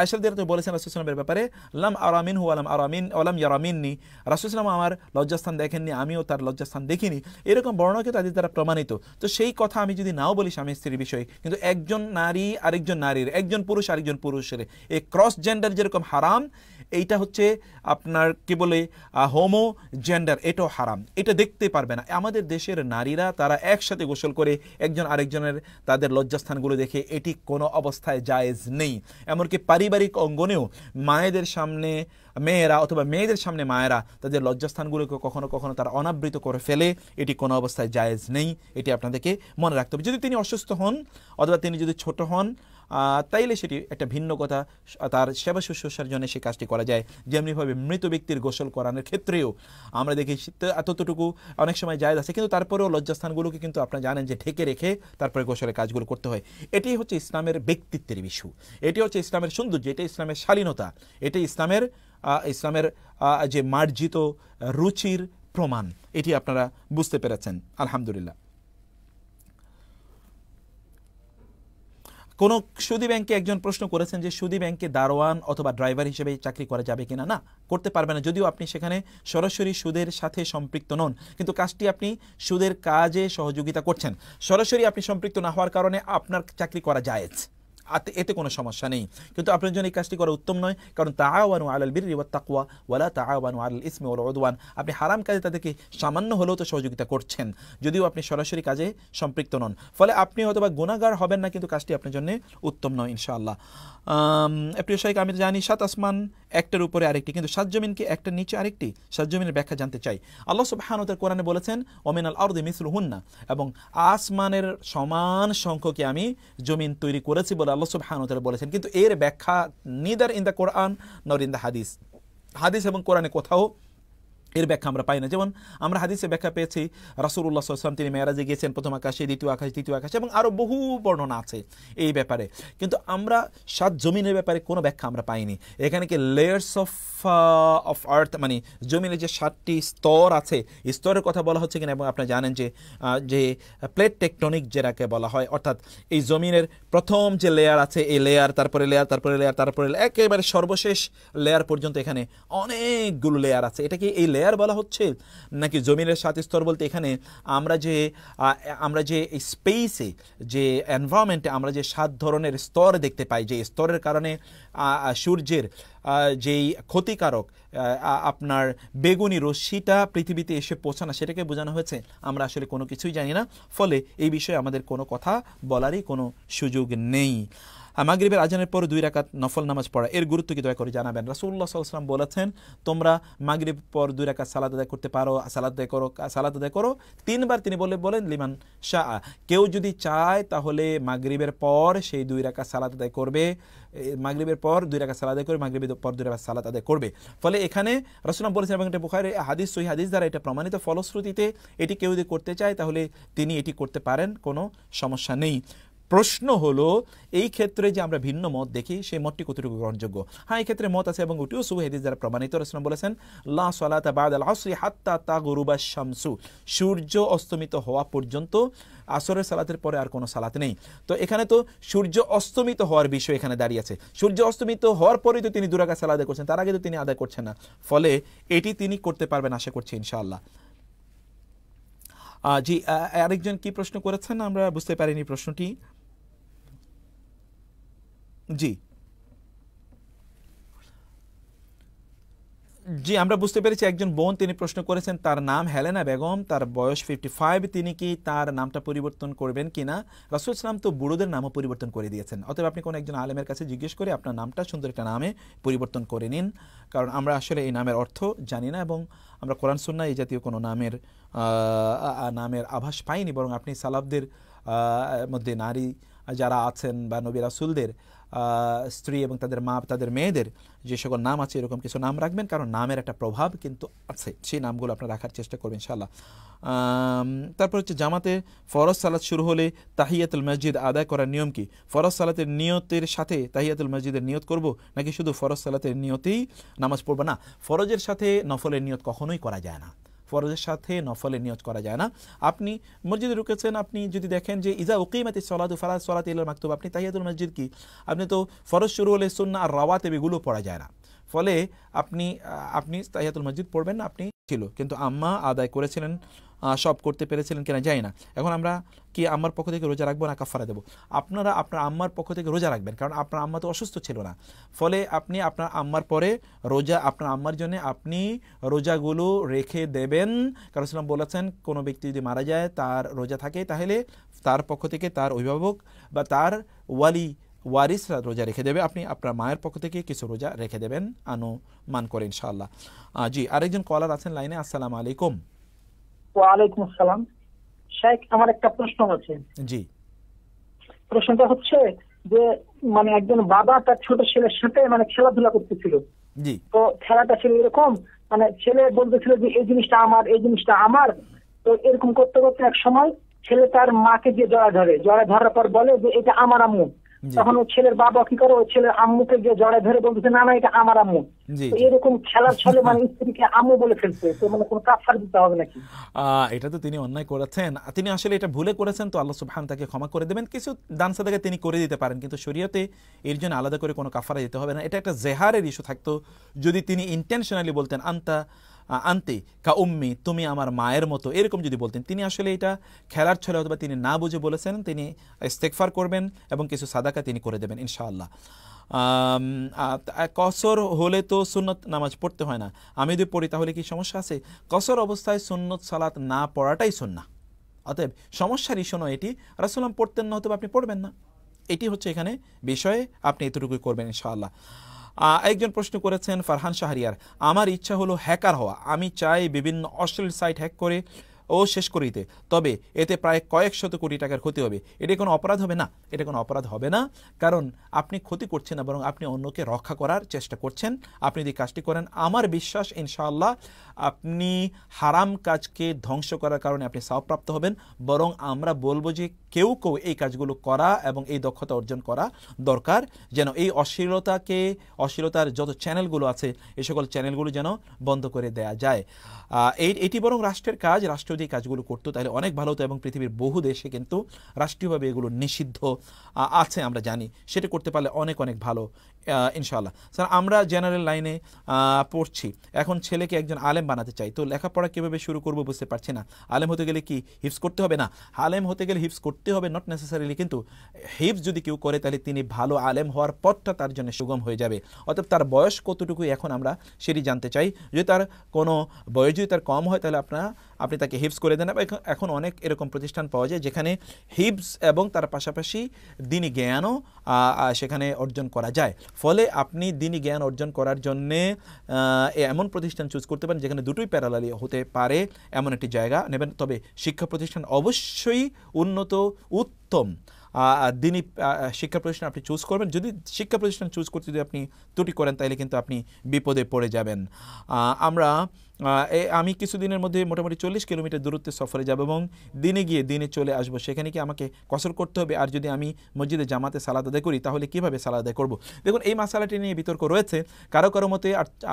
আয়সার তুমি বলেছেন রাসুল ইসলামের ব্যাপারে লাম আরামিন হু আলাম আরামিন আলাম ইয়ারামিননি রাসুল ইসলাম আমার লজ্জাস্থান দেখেননি আমিও তার লজ্জাস্থান দেখিনি এরকম বর্ণকে তাদের দ্বারা প্রমাণিত তো সেই কথা আমি যদি নাও বলি স্বামী স্ত্রীর বিষয়ে কিন্তু একজন নারী আরেকজন নারীর একজন পুরুষ আরেকজন পুরুষের এই ক্রস জেন্ডার যেরকম হারাম এইটা হচ্ছে আপনার কি বলে হোমো জেন্ডার এটাও হারাম এটা দেখতে পারবে না আমাদের দেশের নারীরা তারা একসাথে গোসল করে একজন আরেকজনের তাদের লজ্জাস্থানগুলো দেখে এটি কোনো অবস্থায় জায়েজ নেই এমনকি পারিবারিক অঙ্গনেও মায়েদের সামনে মেয়েরা অথবা মেয়েদের সামনে মায়েরা তাদের লজ্জাস্থানগুলোকে কখনো কখনো তারা অনাবৃত করে ফেলে এটি কোনো অবস্থায় জায়েজ নেই এটি আপনাদেরকে মনে রাখতে হবে যদি তিনি অসুস্থ হন অথবা তিনি যদি ছোট হন তাইলে সেটি একটা ভিন্ন কথা তার সেবা শুশ্রূষার জন্য সে কাজটি করা যায় যেমনিভাবে মৃত ব্যক্তির গোসল করানোর ক্ষেত্রেও আমরা দেখি এতটুকু অনেক সময় যায় আছে কিন্তু তারপরেও লজ্জাস্থানগুলোকে কিন্তু আপনারা জানেন যে ঢেকে রেখে তারপরে গোসলের কাজগুলো করতে হয় এটি হচ্ছে ইসলামের ব্যক্তিত্বের বিষয় এটি হচ্ছে ইসলামের সৌন্দর্য এটা ইসলামের শালীনতা এটি ইসলামের ইসলামের যে মার্জিত রুচির প্রমাণ এটি আপনারা বুঝতে পেরেছেন আলহামদুলিল্লাহ কোনো সুদি ব্যাংকে একজন প্রশ্ন করেছেন যে সুদি ব্যাংকে দারোয়ান অথবা ড্রাইভার হিসেবে চাকরি করা যাবে কিনা না করতে পারবে না যদিও আপনি সেখানে সরাসরি সুদের সাথে সম্পৃক্ত নন কিন্তু কাজটি আপনি সুদের কাজে সহযোগিতা করছেন সরাসরি আপনি সম্পৃক্ত না হওয়ার কারণে আপনার চাকরি করা যায় এতে কোনো সমস্যা নেই কিন্তু আপনার জন্য এই কাজটি করা উত্তম নয় কারণ তা আওয়ানু আলাল বীর ওয়া তাকুয়া ওয়ালা তা আওয়ানু আলাল ইসমে ওল ওদওয়ান আপনি হারাম কাজে তাদেরকে সামান্য হলেও তো সহযোগিতা করছেন যদিও আপনি সরাসরি কাজে সম্পৃক্ত নন ফলে আপনি হয়তো বা গুণাগার হবেন না কিন্তু কাজটি আপনার জন্য উত্তম নয় ইনশাআল্লাহ প্রিয় সাহেব আমি জানি সাত আসমান একটার উপরে আরেকটি কিন্তু সাত জমিনকে একটা নিচে আরেকটি সাত জমিনের ব্যাখ্যা জানতে চাই আল্লাহ সুবাহানতার কোরআনে বলেছেন ওমেন আল আর্দে মিসরু হুন্না এবং আসমানের সমান সংখ্যকে আমি জমিন তৈরি করেছি বলে আল্লাহ সুবহানুতালা বলেছেন কিন্তু এর ব্যাখ্যা নিদার ইন দ্য কোরআন নর ইন দ্য হাদিস হাদিস এবং কোরআনে কোথাও এর ব্যাখ্যা আমরা পাই না যেমন আমরা হাদিসে ব্যাখ্যা পেয়েছি রাসুল্লাহ সাল্লাম তিনি মেয়েরাজে গিয়েছেন প্রথম আকাশে দ্বিতীয় আকাশ তৃতীয় আকাশে এবং আরও বহু বর্ণনা আছে এই ব্যাপারে কিন্তু আমরা সাত জমিনের ব্যাপারে কোনো ব্যাখ্যা আমরা পাইনি এখানে কি লেয়ার্স অফ অফ আর্থ মানে জমিনের যে সাতটি স্তর আছে স্তরের কথা বলা হচ্ছে কিনা এবং আপনারা জানেন যে যে প্লেট টেকটনিক যেটাকে বলা হয় অর্থাৎ এই জমিনের প্রথম যে লেয়ার আছে এই লেয়ার তারপরে লেয়ার তারপরে লেয়ার তারপরে একেবারে সর্বশেষ লেয়ার পর্যন্ত এখানে অনেকগুলো লেয়ার আছে এটা কি এই লেয়ার লেয়ার বলা হচ্ছে নাকি জমিনের সাত স্তর বলতে এখানে আমরা যে আমরা যে স্পেসে যে এনভায়রনমেন্টে আমরা যে সাত ধরনের স্তর দেখতে পাই যে স্তরের কারণে সূর্যের যেই ক্ষতিকারক আপনার বেগুনি রশ্মিটা পৃথিবীতে এসে পৌঁছানো সেটাকে বোঝানো হয়েছে আমরা আসলে কোনো কিছুই জানি না ফলে এই বিষয়ে আমাদের কোনো কথা বলারই কোনো সুযোগ নেই আর মাগরীবের আজানের পরে দুই রাকাত নফল নামাজ পড়া এর গুরুত্ব কি দয়া করে জানাবেন রাসুল্লাহ সাল্লাম বলেছেন তোমরা মাগরীব পর দুই রাকাত সালাদ আদায় করতে পারো সালাদ আদায় করো সালাদ আদায় করো তিনবার তিনি বলে বলেন লিমান শাহ কেউ যদি চায় তাহলে মাগরীবের পর সেই দুই রাকাত সালাদ আদায় করবে মাগরীবের পর দুই রাকাত সালাদ আদায় করবে মাগরীবের পর দুই রাকাত সালাদ আদায় করবে ফলে এখানে রাসুলাম বলেছেন এবং এটা বুখারের হাদিস সহি হাদিস দ্বারা এটা প্রমাণিত ফলশ্রুতিতে এটি কেউ যদি করতে চায় তাহলে তিনি এটি করতে পারেন কোনো সমস্যা নেই প্রশ্ন হলো এই ক্ষেত্রে যে আমরা ভিন্ন মত দেখি সেই মতটি কতটুকু গ্রহণযোগ্য হ্যাঁ এই ক্ষেত্রে মত আছে এবং উটিও সুবহ হাদিস দ্বারা প্রমাণিত রসলাম বলেছেন লা সালাতা বাদ আল আসরি হাত্তা তা গরুবা শামসু সূর্য অস্তমিত হওয়া পর্যন্ত আসরের সালাতের পরে আর কোনো সালাত নেই তো এখানে তো সূর্য অস্তমিত হওয়ার বিষয় এখানে দাঁড়িয়ে আছে সূর্য অস্তমিত হওয়ার পরেই তো তিনি দুরাকা সালাদে করছেন তার আগে তো তিনি আদায় করছেন না ফলে এটি তিনি করতে পারবেন আশা করছি ইনশাআল্লাহ জি আরেকজন কি প্রশ্ন করেছেন আমরা বুঝতে পারিনি প্রশ্নটি জি জি আমরা বুঝতে পেরেছি একজন বোন তিনি প্রশ্ন করেছেন তার নাম হেলেনা বেগম তার বয়স ফিফটি ফাইভ তিনি কি তার নামটা পরিবর্তন করবেন কি না রাসুল ইসলাম তো বুড়োদের নামও পরিবর্তন করে দিয়েছেন অতএব আপনি কোনো একজন আলেমের কাছে জিজ্ঞেস করে আপনার নামটা সুন্দর একটা নামে পরিবর্তন করে নিন কারণ আমরা আসলে এই নামের অর্থ জানি না এবং আমরা কোরআন সুন্না এই জাতীয় কোনো নামের নামের আভাস পাইনি বরং আপনি সালাবদের মধ্যে নারী যারা আছেন বা নবী রাসুলদের স্ত্রী এবং তাদের মা তাদের মেয়েদের যে সকল নাম আছে এরকম কিছু নাম রাখবেন কারণ নামের একটা প্রভাব কিন্তু আছে সেই নামগুলো আপনারা রাখার চেষ্টা করবেন ইনশাল্লাহ তারপর হচ্ছে জামাতে ফরজ সালাত শুরু হলে তাহিয়াতুল মসজিদ আদায় করার নিয়ম কি ফরজ সালাতের নিয়তের সাথে তাহিয়াতুল মসজিদের নিয়ত করব নাকি শুধু ফরজ সালাতের নিয়তেই নামাজ পড়বো না ফরজের সাথে নফলের নিয়ত কখনোই করা যায় না ফরজের সাথে নফলে নিয়োগ করা যায় না আপনি মসজিদে রুকেছেন আপনি যদি দেখেন যে ইজা উকিমাতি সলাদু ফালা সলাত ইল মাকতুব আপনি তাহিয়াতুল মসজিদ কি আপনি তো ফরজ শুরু হলে সুন্না আর রাওয়াতেব এগুলো পড়া যায় না ফলে আপনি আপনি তাহিয়াতুল মসজিদ পড়বেন না আপনি ছিল কিন্তু আম্মা আদায় করেছিলেন সব করতে পেরেছিলেন কিনা জানি না এখন আমরা কি আম্মার পক্ষ থেকে রোজা রাখবো না কাফারা দেবো আপনারা আপনার আম্মার পক্ষ থেকে রোজা রাখবেন কারণ আপনার আম্মা তো অসুস্থ ছিল না ফলে আপনি আপনার আম্মার পরে রোজা আপনার আম্মার জন্য আপনি রোজাগুলো রেখে দেবেন কারণ ইসলাম বলেছেন কোনো ব্যক্তি যদি মারা যায় তার রোজা থাকে তাহলে তার পক্ষ থেকে তার অভিভাবক বা তার ওয়ালি ওয়ারিসরা রোজা রেখে দেবে আপনি আপনার মায়ের পক্ষ থেকে কিছু রোজা রেখে দেবেন আনো মান করে ইনশাআল্লাহ জি আরেকজন কলার আছেন লাইনে আসসালামু আলাইকুম ওয়ালাইকুম আসসালাম শেখ আমার একটা প্রশ্ন আছে জি প্রশ্নটা হচ্ছে যে মানে একজন বাবা তার ছোট ছেলের সাথে মানে খেলাধুলা করতেছিল তো খেলাটা ছিল এরকম মানে ছেলে বলতেছিল যে এই জিনিসটা আমার এই জিনিসটা আমার তো এরকম করতে করতে এক সময় ছেলে তার মাকে যে জড়া ধরে জড়া ধরার পর বলে যে এটা আমার আম্মু তখন ওই ছেলের বাবা কি করে ওই ছেলের আম্মুকে গিয়ে জড়ে ধরে বলতেছে না না এটা আমার আম্মু এরকম খেলার ছলে মানে স্ত্রীকে আম্মু বলে ফেলছে তো মানে কোনো কাফার দিতে হবে নাকি এটা তো তিনি অন্যায় করেছেন তিনি আসলে এটা ভুলে করেছেন তো আল্লাহ সুবহান তাকে ক্ষমা করে দেবেন কিছু দান সাদাকে তিনি করে দিতে পারেন কিন্তু শরীয়তে এর জন্য আলাদা করে কোনো কাফারা দিতে হবে না এটা একটা জেহারের ইস্যু থাকতো যদি তিনি ইন্টেনশনালি বলতেন আন্তা আনতে কা উম্মি তুমি আমার মায়ের মতো এরকম যদি বলতেন তিনি আসলে এটা খেলার ছলে অথবা তিনি না বুঝে বলেছেন তিনি ইস্তেকফার করবেন এবং কিছু সাদাকা তিনি করে দেবেন ইনশাআল্লাহ কসর হলে তো সুন্নত নামাজ পড়তে হয় না আমি যদি পড়ি তাহলে কি সমস্যা আছে কসর অবস্থায় সুন্নত সালাত না পড়াটাই সুন্না অতএব সমস্যার ইস্যু এটি রাসুলাম পড়তেন না অথবা আপনি পড়বেন না এটি হচ্ছে এখানে বিষয়ে আপনি এতটুকুই করবেন ইনশাআল্লাহ একজন প্রশ্ন করেছেন ফারহান শাহরিয়ার আমার ইচ্ছা হলো হ্যাকার হওয়া আমি চাই বিভিন্ন অশ্লীল সাইট হ্যাক করে ও শেষ করিতে দিতে তবে এতে প্রায় কয়েক শত কোটি টাকার ক্ষতি হবে এটা কোনো অপরাধ হবে না এটা কোনো অপরাধ হবে না কারণ আপনি ক্ষতি করছেন না বরং আপনি অন্যকে রক্ষা করার চেষ্টা করছেন আপনি যদি কাজটি করেন আমার বিশ্বাস ইনশাআল্লাহ আপনি হারাম কাজকে ধ্বংস করার কারণে আপনি সাবপ্রাপ্ত হবেন বরং আমরা বলবো যে কেউ কেউ এই কাজগুলো করা এবং এই দক্ষতা অর্জন করা দরকার যেন এই অশ্লীলতাকে অশ্লীলতার যত চ্যানেলগুলো আছে এই সকল চ্যানেলগুলো যেন বন্ধ করে দেয়া যায় এটি বরং রাষ্ট্রের কাজ রাষ্ট্র যদি কাজগুলো করতো তাহলে অনেক ভালো হতো এবং পৃথিবীর বহু দেশে কিন্তু রাষ্ট্রীয়ভাবে এগুলো নিষিদ্ধ আছে আমরা জানি সেটা করতে পারলে অনেক অনেক ভালো ইনশাল্লাহ স্যার আমরা জেনারেল লাইনে পড়ছি এখন ছেলেকে একজন আলেম বানাতে চাই তো লেখাপড়া কীভাবে শুরু করবো বুঝতে পারছি না আলেম হতে গেলে কি হিপস করতে হবে না আলেম হতে গেলে হিপস করতে হবে নট নেসেসারিলি কিন্তু হিপস যদি কেউ করে তাহলে তিনি ভালো আলেম হওয়ার পথটা তার জন্য সুগম হয়ে যাবে অর্থাৎ তার বয়স কতটুকু এখন আমরা সেটি জানতে চাই যদি তার কোনো বয়স যদি তার কম হয় তাহলে আপনারা আপনি তাকে হিপস করে দেন এখন অনেক এরকম প্রতিষ্ঠান পাওয়া যায় যেখানে হিপস এবং তার পাশাপাশি দিনী জ্ঞানও সেখানে অর্জন করা যায় ফলে আপনি দিনী জ্ঞান অর্জন করার জন্যে এমন প্রতিষ্ঠান চুজ করতে পারেন যেখানে দুটোই প্যারালালি হতে পারে এমন একটি জায়গা নেবেন তবে শিক্ষা প্রতিষ্ঠান অবশ্যই উন্নত উত্তম দিনই শিক্ষা প্রতিষ্ঠান আপনি চুজ করবেন যদি শিক্ষা প্রতিষ্ঠান চুজ করতে যদি আপনি ত্রুটি করেন তাহলে কিন্তু আপনি বিপদে পড়ে যাবেন আমরা আমি কিছুদিনের মধ্যে মোটামুটি চল্লিশ কিলোমিটার দূরত্বে সফরে যাব এবং দিনে গিয়ে দিনে চলে আসব সেখানে কি আমাকে কসর করতে হবে আর যদি আমি মসজিদে জামাতে সালাদ আদায় করি তাহলে কিভাবে সালাদ আদায় করবো দেখুন এই মাসালাটি নিয়ে বিতর্ক রয়েছে কারো কারো মতে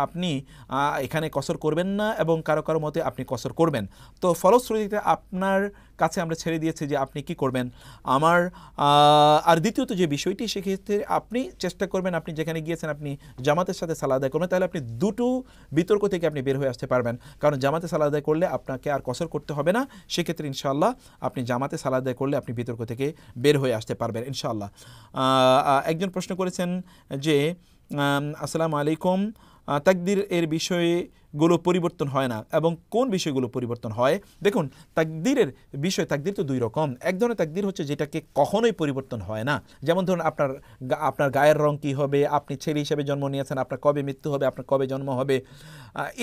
আপনি এখানে কসর করবেন না এবং কারো কারো মতে আপনি কসর করবেন তো ফলশ্রুতিতে আপনার কাছে আমরা ছেড়ে দিয়েছি যে আপনি কি করবেন আমার আর দ্বিতীয়ত যে বিষয়টি সেক্ষেত্রে আপনি চেষ্টা করবেন আপনি যেখানে গিয়েছেন আপনি জামাতের সাথে সালাদ আদায় করবেন তাহলে আপনি দুটো বিতর্ক থেকে আপনি বের হয়ে আসতে পারেন পারবেন কারণ জামাতে সালা আদায় করলে আপনাকে আর কসর করতে হবে না সেক্ষেত্রে ইনশাআল্লাহ আপনি জামাতে সালা আদায় করলে আপনি বিতর্ক থেকে বের হয়ে আসতে পারবেন ইনশাআল্লাহ একজন প্রশ্ন করেছেন যে আসসালামু আলাইকুম তাকদির এর বিষয়ে গুলো পরিবর্তন হয় না এবং কোন বিষয়গুলো পরিবর্তন হয় দেখুন তাকদিরের বিষয় তাকদির তো দুই রকম এক ধরনের তাকদির হচ্ছে যেটাকে কখনোই পরিবর্তন হয় না যেমন ধরুন আপনার আপনার গায়ের রং কী হবে আপনি ছেলে হিসেবে জন্ম নিয়েছেন আপনার কবে মৃত্যু হবে আপনার কবে জন্ম হবে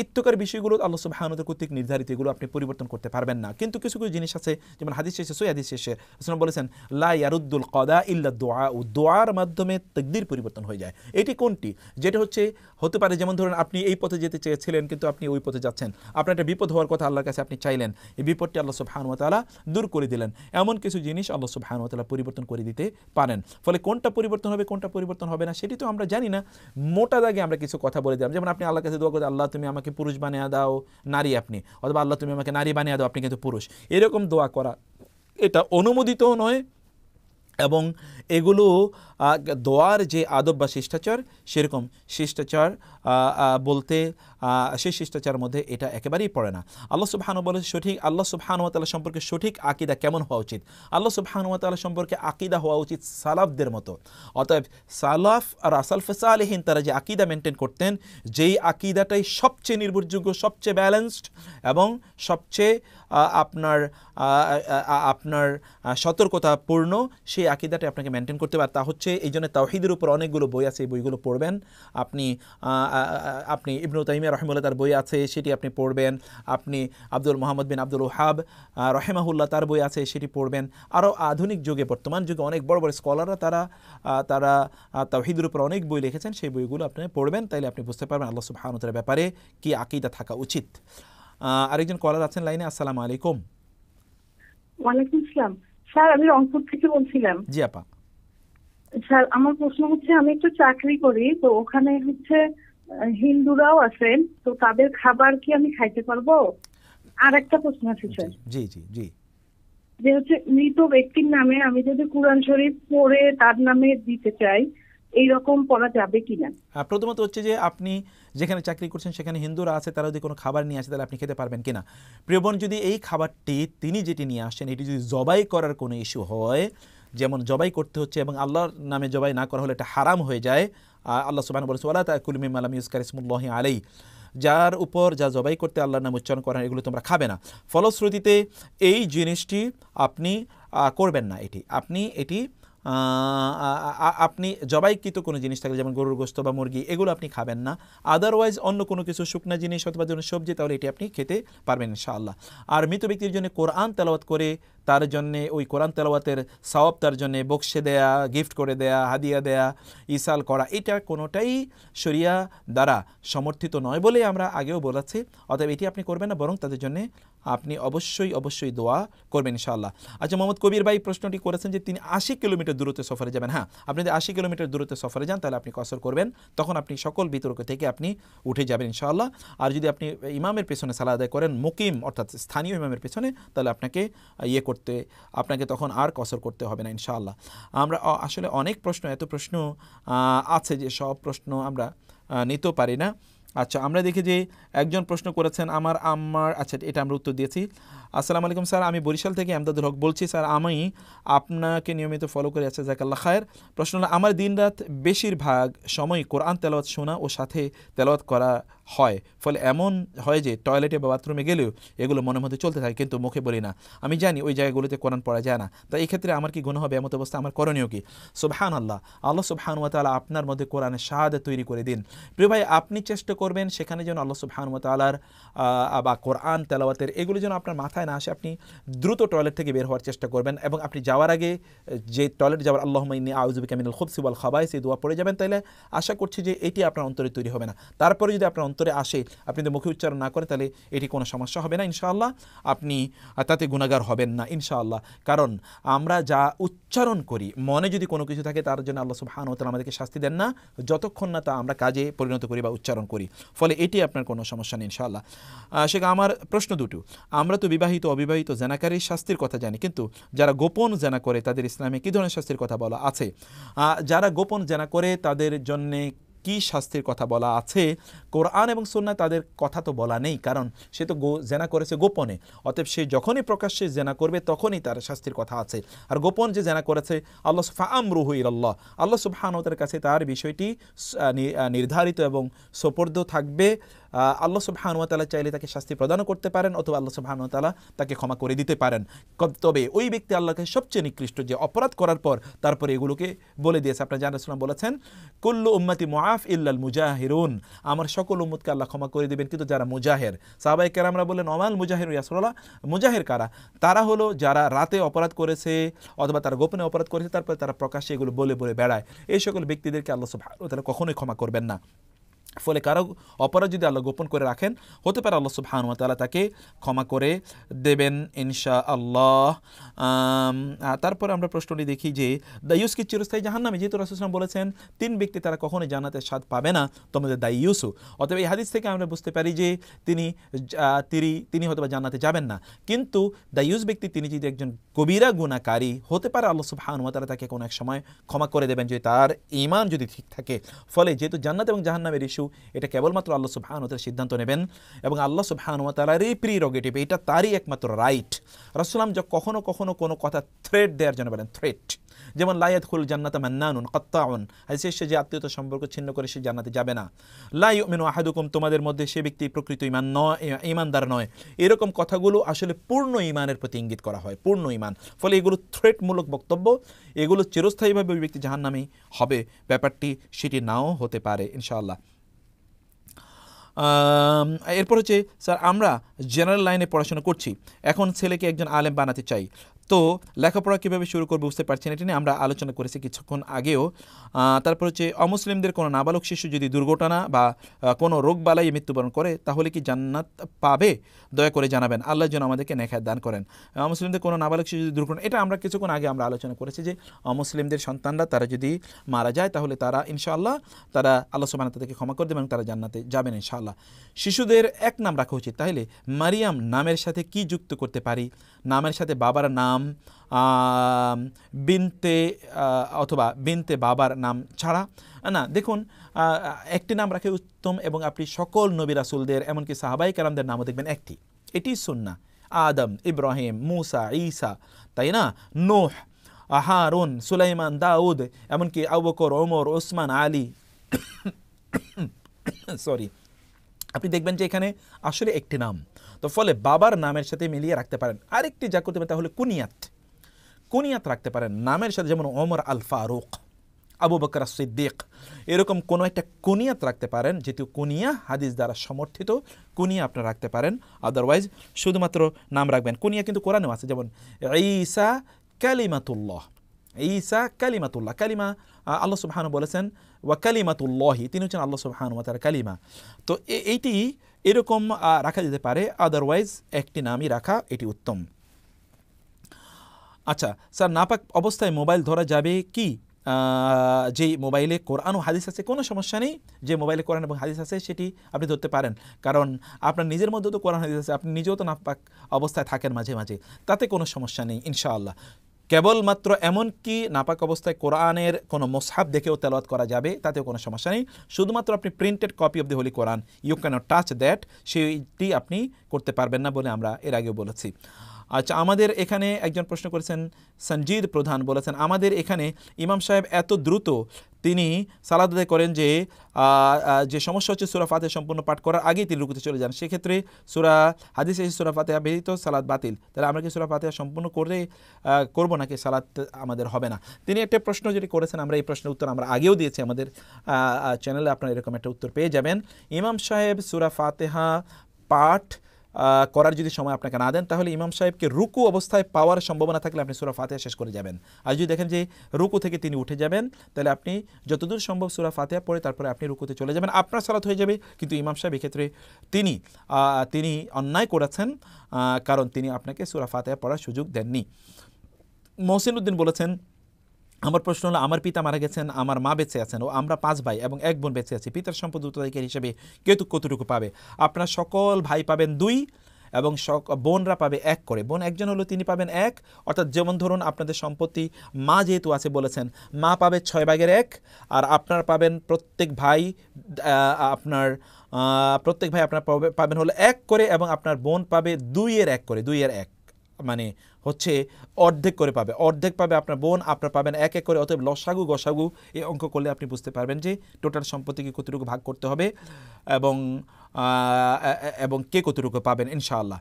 ইত্যকার বিষয়গুলো আল্লাহ সুবাহানুদ কর্তৃক নির্ধারিত এগুলো আপনি পরিবর্তন করতে পারবেন না কিন্তু কিছু কিছু জিনিস আছে যেমন হাদিস শেষে সৈ হাদিস শেষে আসলাম বলেছেন লা ইয়ারুদ্দুল কদা ইল্লা দোয়া ও দোয়ার মাধ্যমে তকদির পরিবর্তন হয়ে যায় এটি কোনটি যেটা হচ্ছে হতে পারে যেমন ধরুন আপনি এই পথে যেতে চেয়েছিলেন কিন্তু কিন্তু আপনি ওই পথে যাচ্ছেন আপনার একটা বিপদ হওয়ার কথা আল্লাহর কাছে আপনি চাইলেন এই বিপদটি আল্লাহ সুবাহানুতালা দূর করে দিলেন এমন কিছু জিনিস আল্লাহ সুবাহানুতালা পরিবর্তন করে দিতে পারেন ফলে কোনটা পরিবর্তন হবে কোনটা পরিবর্তন হবে না সেটি তো আমরা জানি না মোটা দাগে আমরা কিছু কথা বলে দিলাম যেমন আপনি আল্লাহর কাছে দোয়া করে আল্লাহ তুমি আমাকে পুরুষ বানিয়ে দাও নারী আপনি অথবা আল্লাহ তুমি আমাকে নারী বানিয়ে দাও আপনি কিন্তু পুরুষ এরকম দোয়া করা এটা অনুমোদিতও নয় এবং এগুলো দোয়ার যে আদব বা শিষ্টাচার সেরকম শিষ্টাচার বলতে সেই শিষ্টাচার মধ্যে এটা একেবারেই পড়ে না আল্লাহ সুবহানু বলে সঠিক আল্লাহ সুবহানুয়াতালা সম্পর্কে সঠিক আকিদা কেমন হওয়া উচিত আল্লাহ সুবহানুয়াতালা সম্পর্কে আকিদা হওয়া উচিত সালাফদের মতো অতএব সালাফ আর আসালফে সালেহীন তারা যে আকিদা মেনটেন করতেন যেই আকিদাটাই সবচেয়ে নির্ভরযোগ্য সবচেয়ে ব্যালেন্সড এবং সবচেয়ে আপনার আপনার সতর্কতাপূর্ণ সেই আকিদাটাই আপনাকে মেনটেন করতে পারে তা হচ্ছে আছে এই জন্য তাওহিদের উপর অনেকগুলো বই আছে এই বইগুলো পড়বেন আপনি আপনি ইবনু তাইমিয়া রহমুল্লাহ তার বই আছে সেটি আপনি পড়বেন আপনি আব্দুল মোহাম্মদ বিন আব্দুল ওহাব রহেমাহুল্লাহ তার বই আছে সেটি পড়বেন আরও আধুনিক যুগে বর্তমান যুগে অনেক বড় বড় স্কলাররা তারা তারা তাওহিদের উপর অনেক বই লিখেছেন সেই বইগুলো আপনি পড়বেন তাইলে আপনি বুঝতে পারবেন আল্লাহ সুবাহানতার ব্যাপারে কি আকিদা থাকা উচিত আরেকজন কলার আছেন লাইনে আসসালামু আলাইকুম ওয়ালাইকুম আসসালাম স্যার আমি রংপুর থেকে বলছিলাম জি আপা স্যার আমার প্রশ্ন হচ্ছে আমি একটু চাকরি করি তো ওখানে হচ্ছে হিন্দুরাও আছেন তো তাদের খাবার কি আমি খাইতে পারবো আর একটা প্রশ্ন আছে স্যার জি জি জি যে হচ্ছে মৃত ব্যক্তির নামে আমি যদি কোরআন শরীফ পড়ে তার নামে দিতে চাই এইরকম পড়া যাবে কিনা হ্যাঁ, প্রথমত হচ্ছে যে আপনি যেখানে চাকরি করছেন সেখানে হিন্দুরা আছে তারা যদি কোনো খাবার নিয়ে আসে তাহলে আপনি খেতে পারবেন কিনা প্রিয়বন যদি এই খাবারটি তিনি যেটি নিয়ে আসেন এটি যদি জবাই করার কোনো ইস্যু হয় যেমন জবাই করতে হচ্ছে এবং আল্লাহর নামে জবাই না করা হলে এটা হারাম হয়ে যায় আল্লাহ সুবাহ বলেছে ওলা কুলমি মালাম ইউসকার ইসমুল্লাহ আলাই যার উপর যা জবাই করতে আল্লাহর নাম উচ্চারণ করেন এগুলো তোমরা খাবে না ফলশ্রুতিতে এই জিনিসটি আপনি করবেন না এটি আপনি এটি আপনি জবাইকৃত কোনো জিনিস থাকলে যেমন গরুর গোস্ত বা মুরগি এগুলো আপনি খাবেন না আদারওয়াইজ অন্য কোনো কিছু শুকনা জিনিস অথবা যেন সবজি তাহলে এটি আপনি খেতে পারবেন ইনশাআল্লাহ আর মৃত ব্যক্তির জন্য কোরআন তেলাওয়াত করে তার জন্যে ওই কোরআন তেলাওয়াতের সওয়াব তার জন্যে বক্সে দেয়া গিফট করে দেয়া হাদিয়া দেয়া ইসাল করা এটা কোনোটাই শরিয়া দ্বারা সমর্থিত নয় বলে আমরা আগেও বলেছি অতএব এটি আপনি করবেন না বরং তাদের জন্যে আপনি অবশ্যই অবশ্যই দোয়া করবেন ইনশাআল্লাহ আচ্ছা মোহাম্মদ কবির ভাই প্রশ্নটি করেছেন যে তিনি আশি কিলোমিটার দূরত্বে সফরে যাবেন হ্যাঁ আপনি যদি আশি কিলোমিটার দূরত্বে সফরে যান তাহলে আপনি কসর করবেন তখন আপনি সকল বিতর্ক থেকে আপনি উঠে যাবেন ইনশাআল্লাহ আর যদি আপনি ইমামের পেছনে সালা আদায় করেন মুকিম অর্থাৎ স্থানীয় ইমামের পেছনে তাহলে আপনাকে ইয়ে করতে আপনাকে তখন আর কসর করতে হবে না ইনশাআল্লাহ আমরা আসলে অনেক প্রশ্ন এত প্রশ্ন আছে যে সব প্রশ্ন আমরা নিতেও পারি না আচ্ছা আমরা দেখি যে একজন প্রশ্ন করেছেন আমার আমার আচ্ছা এটা আমরা উত্তর দিয়েছি আসসালামু আলাইকুম স্যার আমি বরিশাল থেকে আমদাদুল হক বলছি স্যার আমি আপনাকে নিয়মিত ফলো করে আছে জাকাল্লা খায়ের প্রশ্ন হলো আমার দিনরাত বেশিরভাগ সময় কোরআন তেলাওয়াত শোনা ও সাথে তেলাওয়াত করা হয় ফলে এমন হয় যে টয়লেটে বা বাথরুমে গেলেও এগুলো মনের মধ্যে চলতে থাকে কিন্তু মুখে বলি না আমি জানি ওই জায়গাগুলোতে কোরআন পড়া যায় না তাই এক্ষেত্রে আমার কি গুণ হবে এমত অবস্থা আমার করণীয় কি সুবহান আল্লাহ আল্লাহ সুবহান ওয়া তালা আপনার মধ্যে কোরআনের সাহায্য তৈরি করে দিন প্রিয় ভাই আপনি চেষ্টা করবেন সেখানে যেন আল্লাহ সুবহানুমত আলার বা কোরআন তেলাওয়াতের এগুলো যেন আপনার মাথায় না আসে আপনি দ্রুত টয়লেট থেকে বের হওয়ার চেষ্টা করবেন এবং আপনি যাওয়ার আগে যে টয়লেট যাওয়ার আল্লাহ ইনি আউজুবি ক্যামিনুল খুব সিওয়াল খাবাই সেই দোয়া পড়ে যাবেন তাহলে আশা করছি যে এটি আপনার অন্তরে তৈরি হবে না তারপরে যদি আপনার অন্তরে আসে আপনি যদি মুখে উচ্চারণ না করেন তাহলে এটি কোনো সমস্যা হবে না ইনশাআল্লাহ আপনি তাতে গুণাগার হবেন না ইনশাআল্লাহ কারণ আমরা যা উচ্চারণ করি মনে যদি কোনো কিছু থাকে তার জন্য আল্লাহ সুবহান ও তালা আমাদেরকে শাস্তি দেন না যতক্ষণ না তা আমরা কাজে পরিণত করি বা উচ্চারণ করি ফলে এটি আপনার কোনো সমস্যা নেই ইনশাআল্লাহ সেটা আমার প্রশ্ন দুটো আমরা তো বিবাহিত অবিবাহিত জেনাকারীর শাস্তির কথা জানি কিন্তু যারা গোপন জেনা করে তাদের ইসলামে কী ধরনের শাস্তির কথা বলা আছে যারা গোপন জেনা করে তাদের জন্যে কি শাস্তির কথা বলা আছে কোরআন এবং সন্ন্যায় তাদের কথা তো বলা নেই কারণ সে তো গো জেনা করেছে গোপনে অতএব সে যখনই প্রকাশ্যে জেনা করবে তখনই তার শাস্তির কথা আছে আর গোপন যে জেনা করেছে আল্লাহ সুফা আমরুহু ইল্লাহ আল্লাহ আনতের কাছে তার বিষয়টি নির্ধারিত এবং সোপর্দ থাকবে আল্লাহ তালা চাইলে তাকে শাস্তি প্রদান করতে পারেন অথবা আল্লাহ তালা তাকে ক্ষমা করে দিতে পারেন তবে ওই ব্যক্তি আল্লাহকে সবচেয়ে নিকৃষ্ট যে অপরাধ করার পর তারপরে এগুলোকে বলে দিয়েছে আপনার জাহানাম বলেছেন কুল্লু উম্মাতি মোয়াফ ইল্লাল মুজাহিরুন আমার সকল উম্মতকে আল্লাহ ক্ষমা করে দেবেন কিন্তু যারা মুজাহের সাহবাই কেরামরা বললেন অমাল মুজাহির ইয়াসুল্লাহ মুজাহের কারা তারা হলো যারা রাতে অপরাধ করেছে অথবা তারা গোপনে অপরাধ করেছে তারপরে তারা প্রকাশ্যে এগুলো বলে বলে বেড়ায় এই সকল ব্যক্তিদেরকে আল্লাহ সব তারা কখনোই ক্ষমা করবেন না ফলে কারো অপরাধ যদি আল্লাহ গোপন করে রাখেন হতে পারে আল্লাহ সুবহানুয়া তালা তাকে ক্ষমা করে দেবেন ইনশা আল্লাহ তারপরে আমরা প্রশ্নটি দেখি যে দায়ুস চিরস্থায়ী জাহান নামে যেহেতু রাসুসলাম বলেছেন তিন ব্যক্তি তারা কখনোই জানাতে স্বাদ পাবে না তোমাদের দায়ুসু অতএব এই হাদিস থেকে আমরা বুঝতে পারি যে তিনি তিনি তিনি হয়তো জানাতে যাবেন না কিন্তু দায়ুস ব্যক্তি তিনি যদি একজন কবিরা গুণাকারী হতে পারে আল্লাহ সুবহানুয়া তালা তাকে কোনো এক সময় ক্ষমা করে দেবেন যে তার ইমান যদি ঠিক থাকে ফলে যেহেতু জান্নাত এবং জাহান্নামের ইস্যু কিছু এটা কেবলমাত্র আল্লাহ সুবহানুতার সিদ্ধান্ত নেবেন এবং আল্লাহ সুবহানুতালার এই প্রিরোগেটিভ এটা তারই একমাত্র রাইট রাসুলাম যা কখনো কখনো কোনো কথা থ্রেট দেওয়ার জন্য বলেন থ্রেট যেমন লায়াত খুল জান্নাত মান্নানুন কত্তাউন হাইসে সে যে আত্মীয়তা সম্পর্ক ছিন্ন করে সে জান্নাতে যাবে না লাই মেনু আহাদুকুম তোমাদের মধ্যে সে ব্যক্তি প্রকৃত ইমান নয় ইমানদার নয় এরকম কথাগুলো আসলে পূর্ণ ইমানের প্রতি ইঙ্গিত করা হয় পূর্ণ ইমান ফলে এগুলো থ্রেটমূলক বক্তব্য এগুলো চিরস্থায়ীভাবে ওই ব্যক্তি নামেই হবে ব্যাপারটি সেটি নাও হতে পারে ইনশাআল্লাহ এরপর হচ্ছে স্যার আমরা জেনারেল লাইনে পড়াশোনা করছি এখন ছেলেকে একজন আলেম বানাতে চাই তো লেখাপড়া কীভাবে শুরু করবে বুঝতে পারছি না এটা নিয়ে আমরা আলোচনা করেছি কিছুক্ষণ আগেও তারপর হচ্ছে অমুসলিমদের কোনো নাবালক শিশু যদি দুর্ঘটনা বা কোনো রোগ বালাই মৃত্যুবরণ করে তাহলে কি জান্নাত পাবে দয়া করে জানাবেন আল্লাহ যেন আমাদেরকে নেখায় দান করেন অমুসলিমদের কোনো নাবালক শিশু যদি দুর্ঘটনা এটা আমরা কিছুক্ষণ আগে আমরা আলোচনা করেছি যে অমুসলিমদের সন্তানরা তারা যদি মারা যায় তাহলে তারা ইনশাআল্লাহ তারা আল্লাহ সুবাহ তাদেরকে ক্ষমা করে দেবেন এবং তারা জান্নাতে যাবেন ইনশাআল্লাহ শিশুদের এক নাম রাখা উচিত তাহলে মারিয়াম নামের সাথে কি যুক্ত করতে পারি নামের সাথে বাবার নাম নাম বিনতে অথবা বিনতে বাবার নাম ছাড়া না দেখুন একটি নাম রাখে উত্তম এবং আপনি সকল নবী রাসুলদের এমনকি সাহাবাই কালামদের নামও দেখবেন একটি এটি সুন্না আদম ইব্রাহিম মুসা ঈসা তাই না নোহ আহারুন সুলাইমান দাউদ এমনকি Abu Bakr Umar Usman Ali sorry আপনি দেখবেন যে এখানে আসলে একটি নাম তো ফলে বাবার নামের সাথে মিলিয়ে রাখতে পারেন আরেকটি যা করতে পারেন তাহলে কুনিয়াত কুনিয়াত রাখতে পারেন নামের সাথে যেমন ওমর আল ফারুক আবু বকর সিদ্দিক এরকম কোনো একটা কুনিয়াত রাখতে পারেন যেহেতু কুনিয়া হাদিস দ্বারা সমর্থিত কুনিয়া আপনারা রাখতে পারেন আদারওয়াইজ শুধুমাত্র নাম রাখবেন কুনিয়া কিন্তু কোরআনেও আছে যেমন ঈসা কালিমাতুল্লাহ ঈসা কালিমাতুল্লাহ কালিমা আল্লাহ সুবহানু বলেছেন ওয়া কালিমাতুল্লাহি তিনি হচ্ছেন আল্লাহ সুবহানু তার কালিমা তো এইটি এরকম রাখা যেতে পারে আদারওয়াইজ একটি নামই রাখা এটি উত্তম আচ্ছা স্যার নাপাক অবস্থায় মোবাইল ধরা যাবে কি যে মোবাইলে কোরআন ও হাদিস আছে কোনো সমস্যা নেই যে মোবাইলে কোরআন এবং হাদিস আছে সেটি আপনি ধরতে পারেন কারণ আপনার নিজের মধ্যে তো কোরআন হাদিস আছে আপনি নিজেও তো নাপাক অবস্থায় থাকেন মাঝে মাঝে তাতে কোনো সমস্যা নেই ইনশাআল্লাহ কেবলমাত্র এমনকি নাপাক অবস্থায় কোরআনের কোনো মোসহাব দেখেও তেলাওয়াত করা যাবে তাতেও কোনো সমস্যা নেই শুধুমাত্র আপনি printed copy of the holy Quran you can touch that সেইটি আপনি করতে পারবেন না বলে আমরা এর আগেও বলেছি আচ্ছা আমাদের এখানে একজন প্রশ্ন করেছেন সঞ্জিদ প্রধান বলেছেন আমাদের এখানে ইমাম সাহেব এত দ্রুত তিনি সালাদ আদায় করেন যে যে সমস্যা হচ্ছে সুরা ফাতে সম্পূর্ণ পাঠ করার আগেই তিনি রুকুতে চলে যান সেক্ষেত্রে সুরা হাদিস এসে সুরা ফাতে ব্যতীত সালাদ বাতিল তাহলে আমরা কি সুরা ফাতে সম্পূর্ণ করে করবো নাকি সালাদ আমাদের হবে না তিনি একটা প্রশ্ন যেটি করেছেন আমরা এই প্রশ্নের উত্তর আমরা আগেও দিয়েছি আমাদের চ্যানেলে আপনারা এরকম একটা উত্তর পেয়ে যাবেন ইমাম সাহেব সুরা ফাতেহা পাঠ করার যদি সময় আপনাকে না দেন তাহলে ইমাম সাহেবকে রুকু অবস্থায় পাওয়ার সম্ভাবনা থাকলে আপনি সুরা ফাতেহা শেষ করে যাবেন আর যদি দেখেন যে রুকু থেকে তিনি উঠে যাবেন তাহলে আপনি যতদূর সম্ভব সুরা ফাতেহা পড়ে তারপরে আপনি রুকুতে চলে যাবেন আপনার সালাত হয়ে যাবে কিন্তু ইমাম সাহেব এক্ষেত্রে তিনি তিনি অন্যায় করেছেন কারণ তিনি আপনাকে সুরা ফাতেহা পড়ার সুযোগ দেননি মহসিন উদ্দিন বলেছেন আমার প্রশ্ন হলো আমার পিতা মারা গেছেন আমার মা বেঁচে আছেন ও আমরা পাঁচ ভাই এবং এক বোন বেঁচে আছি পিতার সম্পদ উত্তরাধিকারী হিসেবে কেউ কতটুকু পাবে আপনার সকল ভাই পাবেন দুই এবং সক বোনরা পাবে এক করে বোন একজন হলো তিনি পাবেন এক অর্থাৎ যেমন ধরুন আপনাদের সম্পত্তি মা যেহেতু আছে বলেছেন মা পাবে ছয় ভাগের এক আর আপনার পাবেন প্রত্যেক ভাই আপনার প্রত্যেক ভাই আপনার পাবেন হলো এক করে এবং আপনার বোন পাবে দুইয়ের এক করে দুইয়ের এক মানে হচ্ছে অর্ধেক করে পাবে অর্ধেক পাবে আপনার বোন আপনার পাবেন এক এক করে অতএব লসাগু গসাগু এই অঙ্ক করলে আপনি বুঝতে পারবেন যে টোটাল সম্পত্তিকে কতটুকু ভাগ করতে হবে এবং এবং কে কতটুকু পাবেন ইনশাআল্লাহ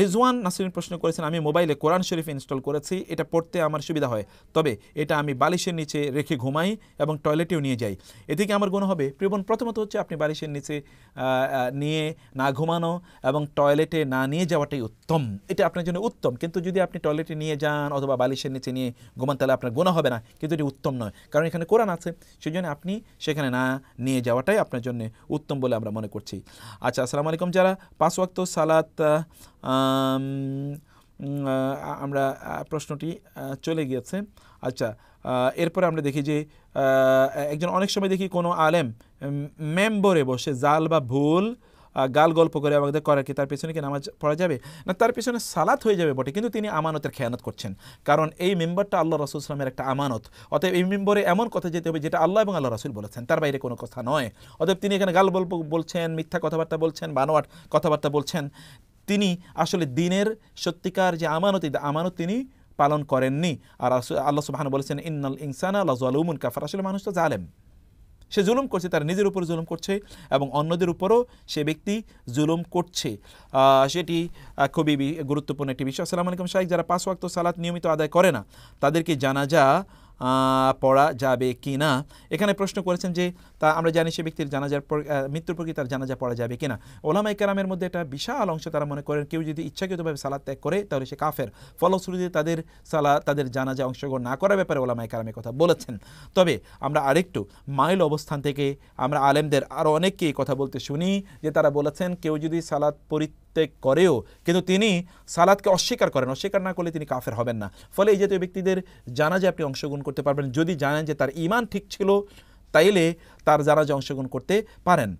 রিজওয়ান নাসরিন প্রশ্ন করেছেন আমি মোবাইলে কোরআন শরীফ ইনস্টল করেছি এটা পড়তে আমার সুবিধা হয় তবে এটা আমি বালিশের নিচে রেখে ঘুমাই এবং টয়লেটেও নিয়ে যাই এদিকে আমার গুণ হবে প্রিবন প্রথমত হচ্ছে আপনি বালিশের নিচে নিয়ে না ঘুমানো এবং টয়লেটে না নিয়ে যাওয়াটাই উত্তম এটা আপনার জন্য উত্তম কিন্তু যদি আপনি টয়লেটে নিয়ে যান অথবা বালিশের নিচে নিয়ে ঘুমান তাহলে আপনার গুণা হবে না কিন্তু এটি উত্তম নয় কারণ এখানে কোরআন আছে সেই জন্য আপনি সেখানে না নিয়ে যাওয়াটাই আপনার জন্য উত্তম বলে আমরা মনে করছি আচ্ছা আসসালামু আলাইকুম যারা পাঁচ ওয়াক্ত সালাত আমরা প্রশ্নটি চলে গিয়েছে আচ্ছা এরপরে আমরা দেখি যে একজন অনেক সময় দেখি কোনো আলেম মেম্বরে বসে জাল বা ভুল গাল গল্প করে আমাদের করে কি তার পেছনে কি নামাজ পড়া যাবে না তার পেছনে সালাত হয়ে যাবে বটে কিন্তু তিনি আমানতের খেয়ানত করছেন কারণ এই মেম্বারটা আল্লাহ রসুল ইসলামের একটা আমানত অতএব এই মেম্বরে এমন কথা যেতে হবে যেটা আল্লাহ এবং আল্লাহ রসুল বলেছেন তার বাইরে কোনো কথা নয় অতএব তিনি এখানে গাল গল্প বলছেন মিথ্যা কথাবার্তা বলছেন বানোয়াট কথাবার্তা বলছেন তিনি আসলে দিনের সত্যিকার যে আমানত আমানত তিনি পালন করেননি আর আল্লাহ সুবাহান বলেছেন ইন্নাল ইনসানা আল্লাহ আলমুন কাফার আসলে মানুষ তো জালেম সে জুলুম করছে তার নিজের উপর জুলুম করছে এবং অন্যদের উপরও সে ব্যক্তি জুলুম করছে সেটি খুবই গুরুত্বপূর্ণ একটি বিষয় আসসালামু আলাইকুম শাহিক যারা পাঁচ ওয়াক্ত সালাত নিয়মিত আদায় করে না তাদেরকে জানাজা পড়া যাবে কি না এখানে প্রশ্ন করেছেন যে তা আমরা জানি সে ব্যক্তির জানাজার পর মৃত্যুর প্রকৃতি তার জানাজা পড়া যাবে কিনা ওলামাই ইকারামের মধ্যে একটা বিশাল অংশ তারা মনে করেন কেউ যদি ইচ্ছাকৃতভাবে সালাদ ত্যাগ করে তাহলে সে কাফের ফলশ্রুতিতে তাদের সালা তাদের জানাজা অংশগ্রহণ না করার ব্যাপারে ওলামা ইকারামের কথা বলেছেন তবে আমরা আরেকটু মাইল অবস্থান থেকে আমরা আলেমদের আরও অনেককে কথা বলতে শুনি যে তারা বলেছেন কেউ যদি সালাদ পরি পরিত্যাগ করেও কিন্তু তিনি সালাদকে অস্বীকার করেন অস্বীকার না করলে তিনি কাফের হবেন না ফলে এই জাতীয় ব্যক্তিদের জানা যে আপনি অংশগ্রহণ করতে পারবেন যদি জানেন যে তার ইমান ঠিক ছিল তাইলে তার যারা যে অংশগ্রহণ করতে পারেন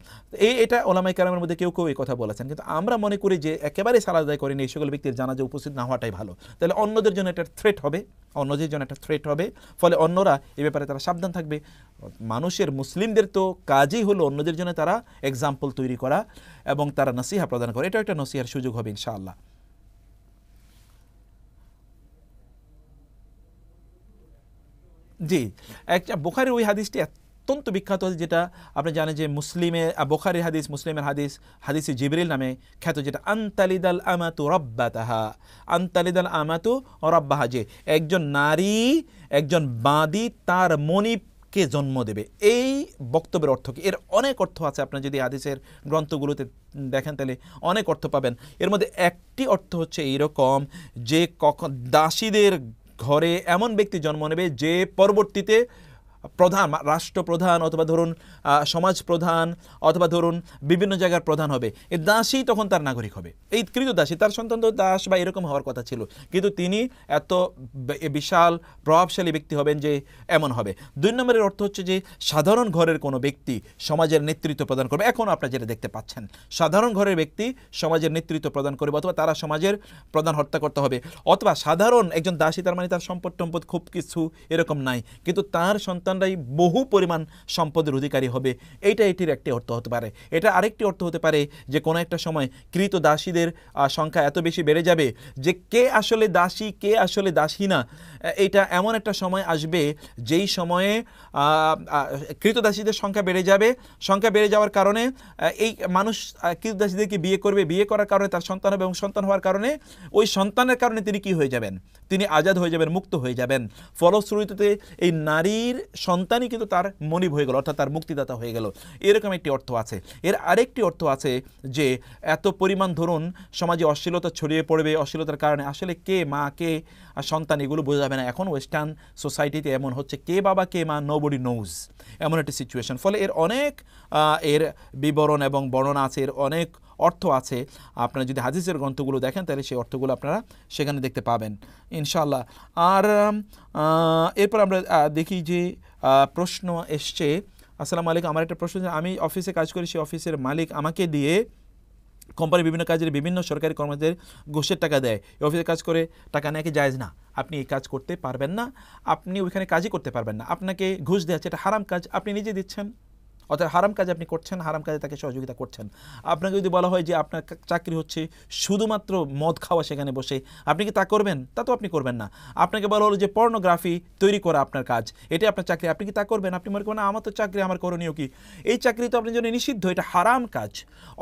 এই এটা ওলামাই কালামের মধ্যে কেউ কেউ এই কথা বলেছেন কিন্তু আমরা মনে করি যে একেবারে সালাদায় করেন এই সকল ব্যক্তির জানা যে উপস্থিত না হওয়াটাই ভালো তাহলে অন্যদের জন্য এটা থ্রেট হবে অন্যদের জন্য একটা থ্রেট হবে ফলে অন্যরা এ ব্যাপারে তারা সাবধান থাকবে মানুষের মুসলিমদের তো কাজই হলো অন্যদের জন্য তারা এক্সাম্পল তৈরি করা এবং তারা নসিহা প্রদান করে এটা একটা নসিহার সুযোগ হবে ইনশাআল্লাহ জি একটা বোখারের ওই হাদিসটি এত অত্যন্ত বিখ্যাত যেটা আপনি জানেন যে মুসলিমে বোখারি হাদিস মুসলিমের হাদিস হাদিসে জিবরিল নামে খ্যাত যেটা আন্তালিদাল আমাতু রব্বাতাহা আন্তালিদাল আমাতু রব্বাহা যে একজন নারী একজন বাঁদি তার মণিকে কে জন্ম দেবে এই বক্তব্যের অর্থ কি এর অনেক অর্থ আছে আপনার যদি হাদিসের গ্রন্থগুলোতে দেখেন তাহলে অনেক অর্থ পাবেন এর মধ্যে একটি অর্থ হচ্ছে এইরকম যে কখন দাসীদের ঘরে এমন ব্যক্তি জন্ম নেবে যে পরবর্তীতে প্রধান রাষ্ট্রপ্রধান অথবা ধরুন সমাজ প্রধান অথবা ধরুন বিভিন্ন জায়গার প্রধান হবে এই দাসই তখন তার নাগরিক হবে এই কৃত দাসী তার সন্তান তো দাস বা এরকম হওয়ার কথা ছিল কিন্তু তিনি এত বিশাল প্রভাবশালী ব্যক্তি হবেন যে এমন হবে দুই নম্বরের অর্থ হচ্ছে যে সাধারণ ঘরের কোনো ব্যক্তি সমাজের নেতৃত্ব প্রদান করবে এখন আপনারা যেটা দেখতে পাচ্ছেন সাধারণ ঘরের ব্যক্তি সমাজের নেতৃত্ব প্রদান করবে অথবা তারা সমাজের প্রধান হত্যা করতে হবে অথবা সাধারণ একজন দাসী তার মানে তার সম্পদ টম্পদ খুব কিছু এরকম নাই কিন্তু তার সন্তান সন্তানরাই বহু পরিমাণ সম্পদের অধিকারী হবে এইটা এটির একটি অর্থ হতে পারে এটা আরেকটি অর্থ হতে পারে যে কোনো একটা সময় কৃত দাসীদের সংখ্যা এত বেশি বেড়ে যাবে যে কে আসলে দাসী কে আসলে দাসী না এটা এমন একটা সময় আসবে যেই সময়ে কৃতদাসীদের সংখ্যা বেড়ে যাবে সংখ্যা বেড়ে যাওয়ার কারণে এই মানুষ কৃতদাসীদেরকে বিয়ে করবে বিয়ে করার কারণে তার সন্তান হবে এবং সন্তান হওয়ার কারণে ওই সন্তানের কারণে তিনি কি হয়ে যাবেন তিনি আজাদ হয়ে যাবেন মুক্ত হয়ে যাবেন ফলশ্রুতিতে এই নারীর সন্তানই কিন্তু তার মনিব হয়ে গেল অর্থাৎ তার মুক্তিদাতা হয়ে গেল এরকম একটি অর্থ আছে এর আরেকটি অর্থ আছে যে এত পরিমাণ ধরুন সমাজে অশ্লীলতা ছড়িয়ে পড়বে অশ্লীলতার কারণে আসলে কে মা কে আর সন্তান এগুলো বোঝা যাবে না এখন ওয়েস্টার্ন সোসাইটিতে এমন হচ্ছে কে বাবা কে মা নো বডি নোজ এমন একটি সিচুয়েশন ফলে এর অনেক এর বিবরণ এবং বর্ণনা আছে এর অনেক অর্থ আছে আপনারা যদি হাদিসের গ্রন্থগুলো দেখেন তাহলে সেই অর্থগুলো আপনারা সেখানে দেখতে পাবেন ইনশাল্লাহ আর এরপর আমরা দেখি যে প্রশ্ন এসছে আসসালামু আলাইকুম আমার একটা প্রশ্ন আমি অফিসে কাজ করি সেই অফিসের মালিক আমাকে দিয়ে কোম্পানির বিভিন্ন কাজের বিভিন্ন সরকারি কর্মচারীদের ঘোষের টাকা দেয় এই অফিসে কাজ করে টাকা নেয় কি জায়জ না আপনি এই কাজ করতে পারবেন না আপনি ওইখানে কাজই করতে পারবেন না আপনাকে ঘুষ দেওয়া হচ্ছে এটা হারাম কাজ আপনি নিজে দিচ্ছেন অর্থাৎ হারাম কাজে আপনি করছেন হারাম কাজে তাকে সহযোগিতা করছেন আপনাকে যদি বলা হয় যে আপনার চাকরি হচ্ছে শুধুমাত্র মদ খাওয়া সেখানে বসে আপনি কি তা করবেন তা তো আপনি করবেন না আপনাকে বলা হলো যে পর্নোগ্রাফি তৈরি করা আপনার কাজ এটা আপনার চাকরি আপনি কি তা করবেন আপনি মনে করেন আমার তো চাকরি আমার করণীয় কি এই চাকরি তো আপনার জন্য নিষিদ্ধ এটা হারাম কাজ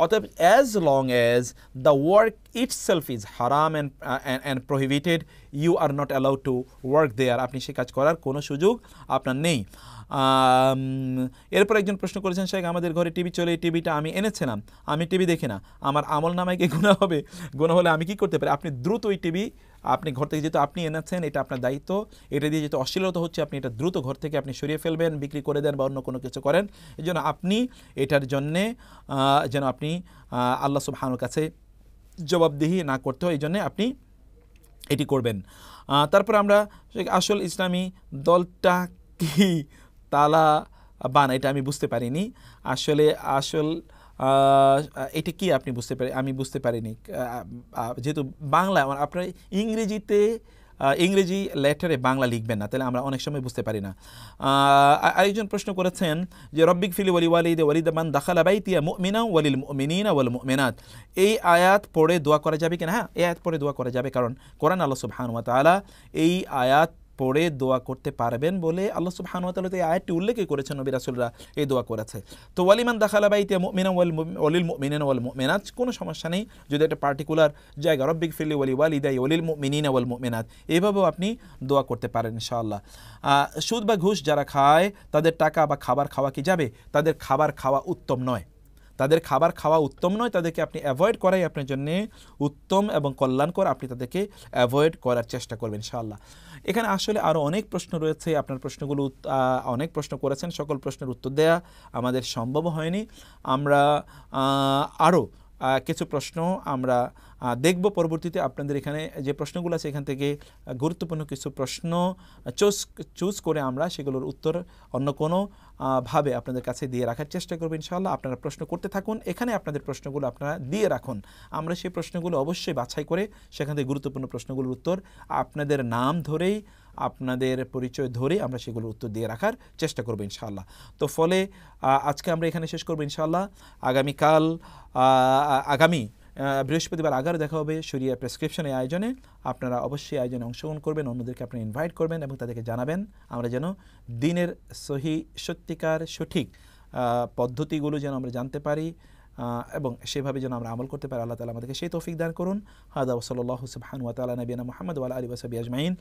অতএব as long as the work itself is haram and, uh, and, and prohibited you are not allowed to work there আপনি সে কাজ করার কোনো সুযোগ আপনার নেই এরপর একজন প্রশ্ন করেছেন শেখ আমাদের ঘরে টিভি চলে এই টিভিটা আমি এনেছিলাম আমি টিভি দেখি না আমার আমল নামায় কি গুণা হবে গুণা হলে আমি কি করতে পারি আপনি দ্রুত ওই টিভি আপনি ঘর থেকে যেহেতু আপনি এনেছেন এটা আপনার দায়িত্ব এটা দিয়ে যেহেতু অশ্লীলতা হচ্ছে আপনি এটা দ্রুত ঘর থেকে আপনি সরিয়ে ফেলবেন বিক্রি করে দেন বা অন্য কোনো কিছু করেন এই আপনি এটার জন্যে যেন আপনি আল্লাহ সুবহানুর কাছে জবাবদিহি না করতে হয় এই জন্যে আপনি এটি করবেন তারপর আমরা আসল ইসলামী দলটা কি তালা বান এটা আমি বুঝতে পারিনি আসলে আসল এটা কি আপনি বুঝতে পারি আমি বুঝতে পারিনি যেহেতু বাংলা আমার আপনার ইংরেজিতে ইংরেজি লেটারে বাংলা লিখবেন না তাহলে আমরা অনেক সময় বুঝতে পারি না আরেকজন প্রশ্ন করেছেন যে রব্বিক ফিলি ওয়ালি ওয়ালিদ ওয়ালিদামান দাখালা বাইতিয়া মুমিনা ওয়ালিল মিনা ওয়াল মুমিনাত এই আয়াত পড়ে দোয়া করা যাবে কিনা হ্যাঁ এই আয়াত পড়ে দোয়া করা যাবে কারণ কোরআন আলসু সুবহান ওয়া এই আয়াত পড়ে দোয়া করতে পারবেন বলে আল্লাহ সুবাহানুতাল এই আয়টি উল্লেখই করেছেন নবী রাসুলরা এই দোয়া করেছে তো ওয়ালিমান দাখালা বাইতে মিনা ওয়াল অলিল মিনেন ওয়াল মেনাজ কোনো সমস্যা নেই যদি একটা পার্টিকুলার জায়গা রব্বিক ফিল্লি ওয়ালি ওয়ালিদাই অলিল মিনিনা ওয়াল মেনাজ এইভাবেও আপনি দোয়া করতে পারেন ইনশাআল্লাহ সুদ বা ঘুষ যারা খায় তাদের টাকা বা খাবার খাওয়া কি যাবে তাদের খাবার খাওয়া উত্তম নয় তাদের খাবার খাওয়া উত্তম নয় তাদেরকে আপনি অ্যাভয়েড করাই আপনার জন্যে উত্তম এবং কল্যাণকর আপনি তাদেরকে অ্যাভয়েড করার চেষ্টা করবেন ইনশাআল্লাহ এখানে আসলে আরও অনেক প্রশ্ন রয়েছে আপনার প্রশ্নগুলো অনেক প্রশ্ন করেছেন সকল প্রশ্নের উত্তর দেয়া আমাদের সম্ভব হয়নি আমরা আরও কিছু প্রশ্ন আমরা দেখব পরবর্তীতে আপনাদের এখানে যে প্রশ্নগুলো আছে এখান থেকে গুরুত্বপূর্ণ কিছু প্রশ্ন চুজ চুজ করে আমরা সেগুলোর উত্তর অন্য কোনো ভাবে আপনাদের কাছে দিয়ে রাখার চেষ্টা করবো ইনশাআল্লাহ আপনারা প্রশ্ন করতে থাকুন এখানে আপনাদের প্রশ্নগুলো আপনারা দিয়ে রাখুন আমরা সেই প্রশ্নগুলো অবশ্যই বাছাই করে সেখান থেকে গুরুত্বপূর্ণ প্রশ্নগুলোর উত্তর আপনাদের নাম ধরেই আপনাদের পরিচয় ধরে আমরা সেগুলো উত্তর দিয়ে রাখার চেষ্টা করবো ইনশাআল্লাহ তো ফলে আজকে আমরা এখানে শেষ করবো ইনশাআল্লাহ আগামীকাল আগামী বৃহস্পতিবার আগার দেখা হবে সরিয়া প্রেসক্রিপশনের আয়োজনে আপনারা অবশ্যই আয়োজনে অংশগ্রহণ করবেন অন্যদেরকে আপনি ইনভাইট করবেন এবং তাদেরকে জানাবেন আমরা যেন দিনের সহি সত্যিকার সঠিক পদ্ধতিগুলো যেন আমরা জানতে পারি এবং সেভাবে যেন আমরা আমল করতে পারি আল্লাহ তাআলা আমাদেরকে সেই তৌফিক দান করুন হাদা ওয়া সাল্লাল্লাহু সুবহান ওয়া ওয়াতালা নবীনা আলা আলিহি ওয়া সাহবিহি আজমাইন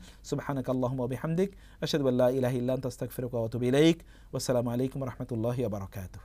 ওয়া বিহামদিক আশহাদু আল্লা ইলাহা ইল্লা আনতা আস্তাগফিরুকা ওয়া আতুবু ইলাইক ওয়া আসসালামু আলাইকুম ওয়া রাহমাতুল্লাহি ওয়া বারাকাতুহু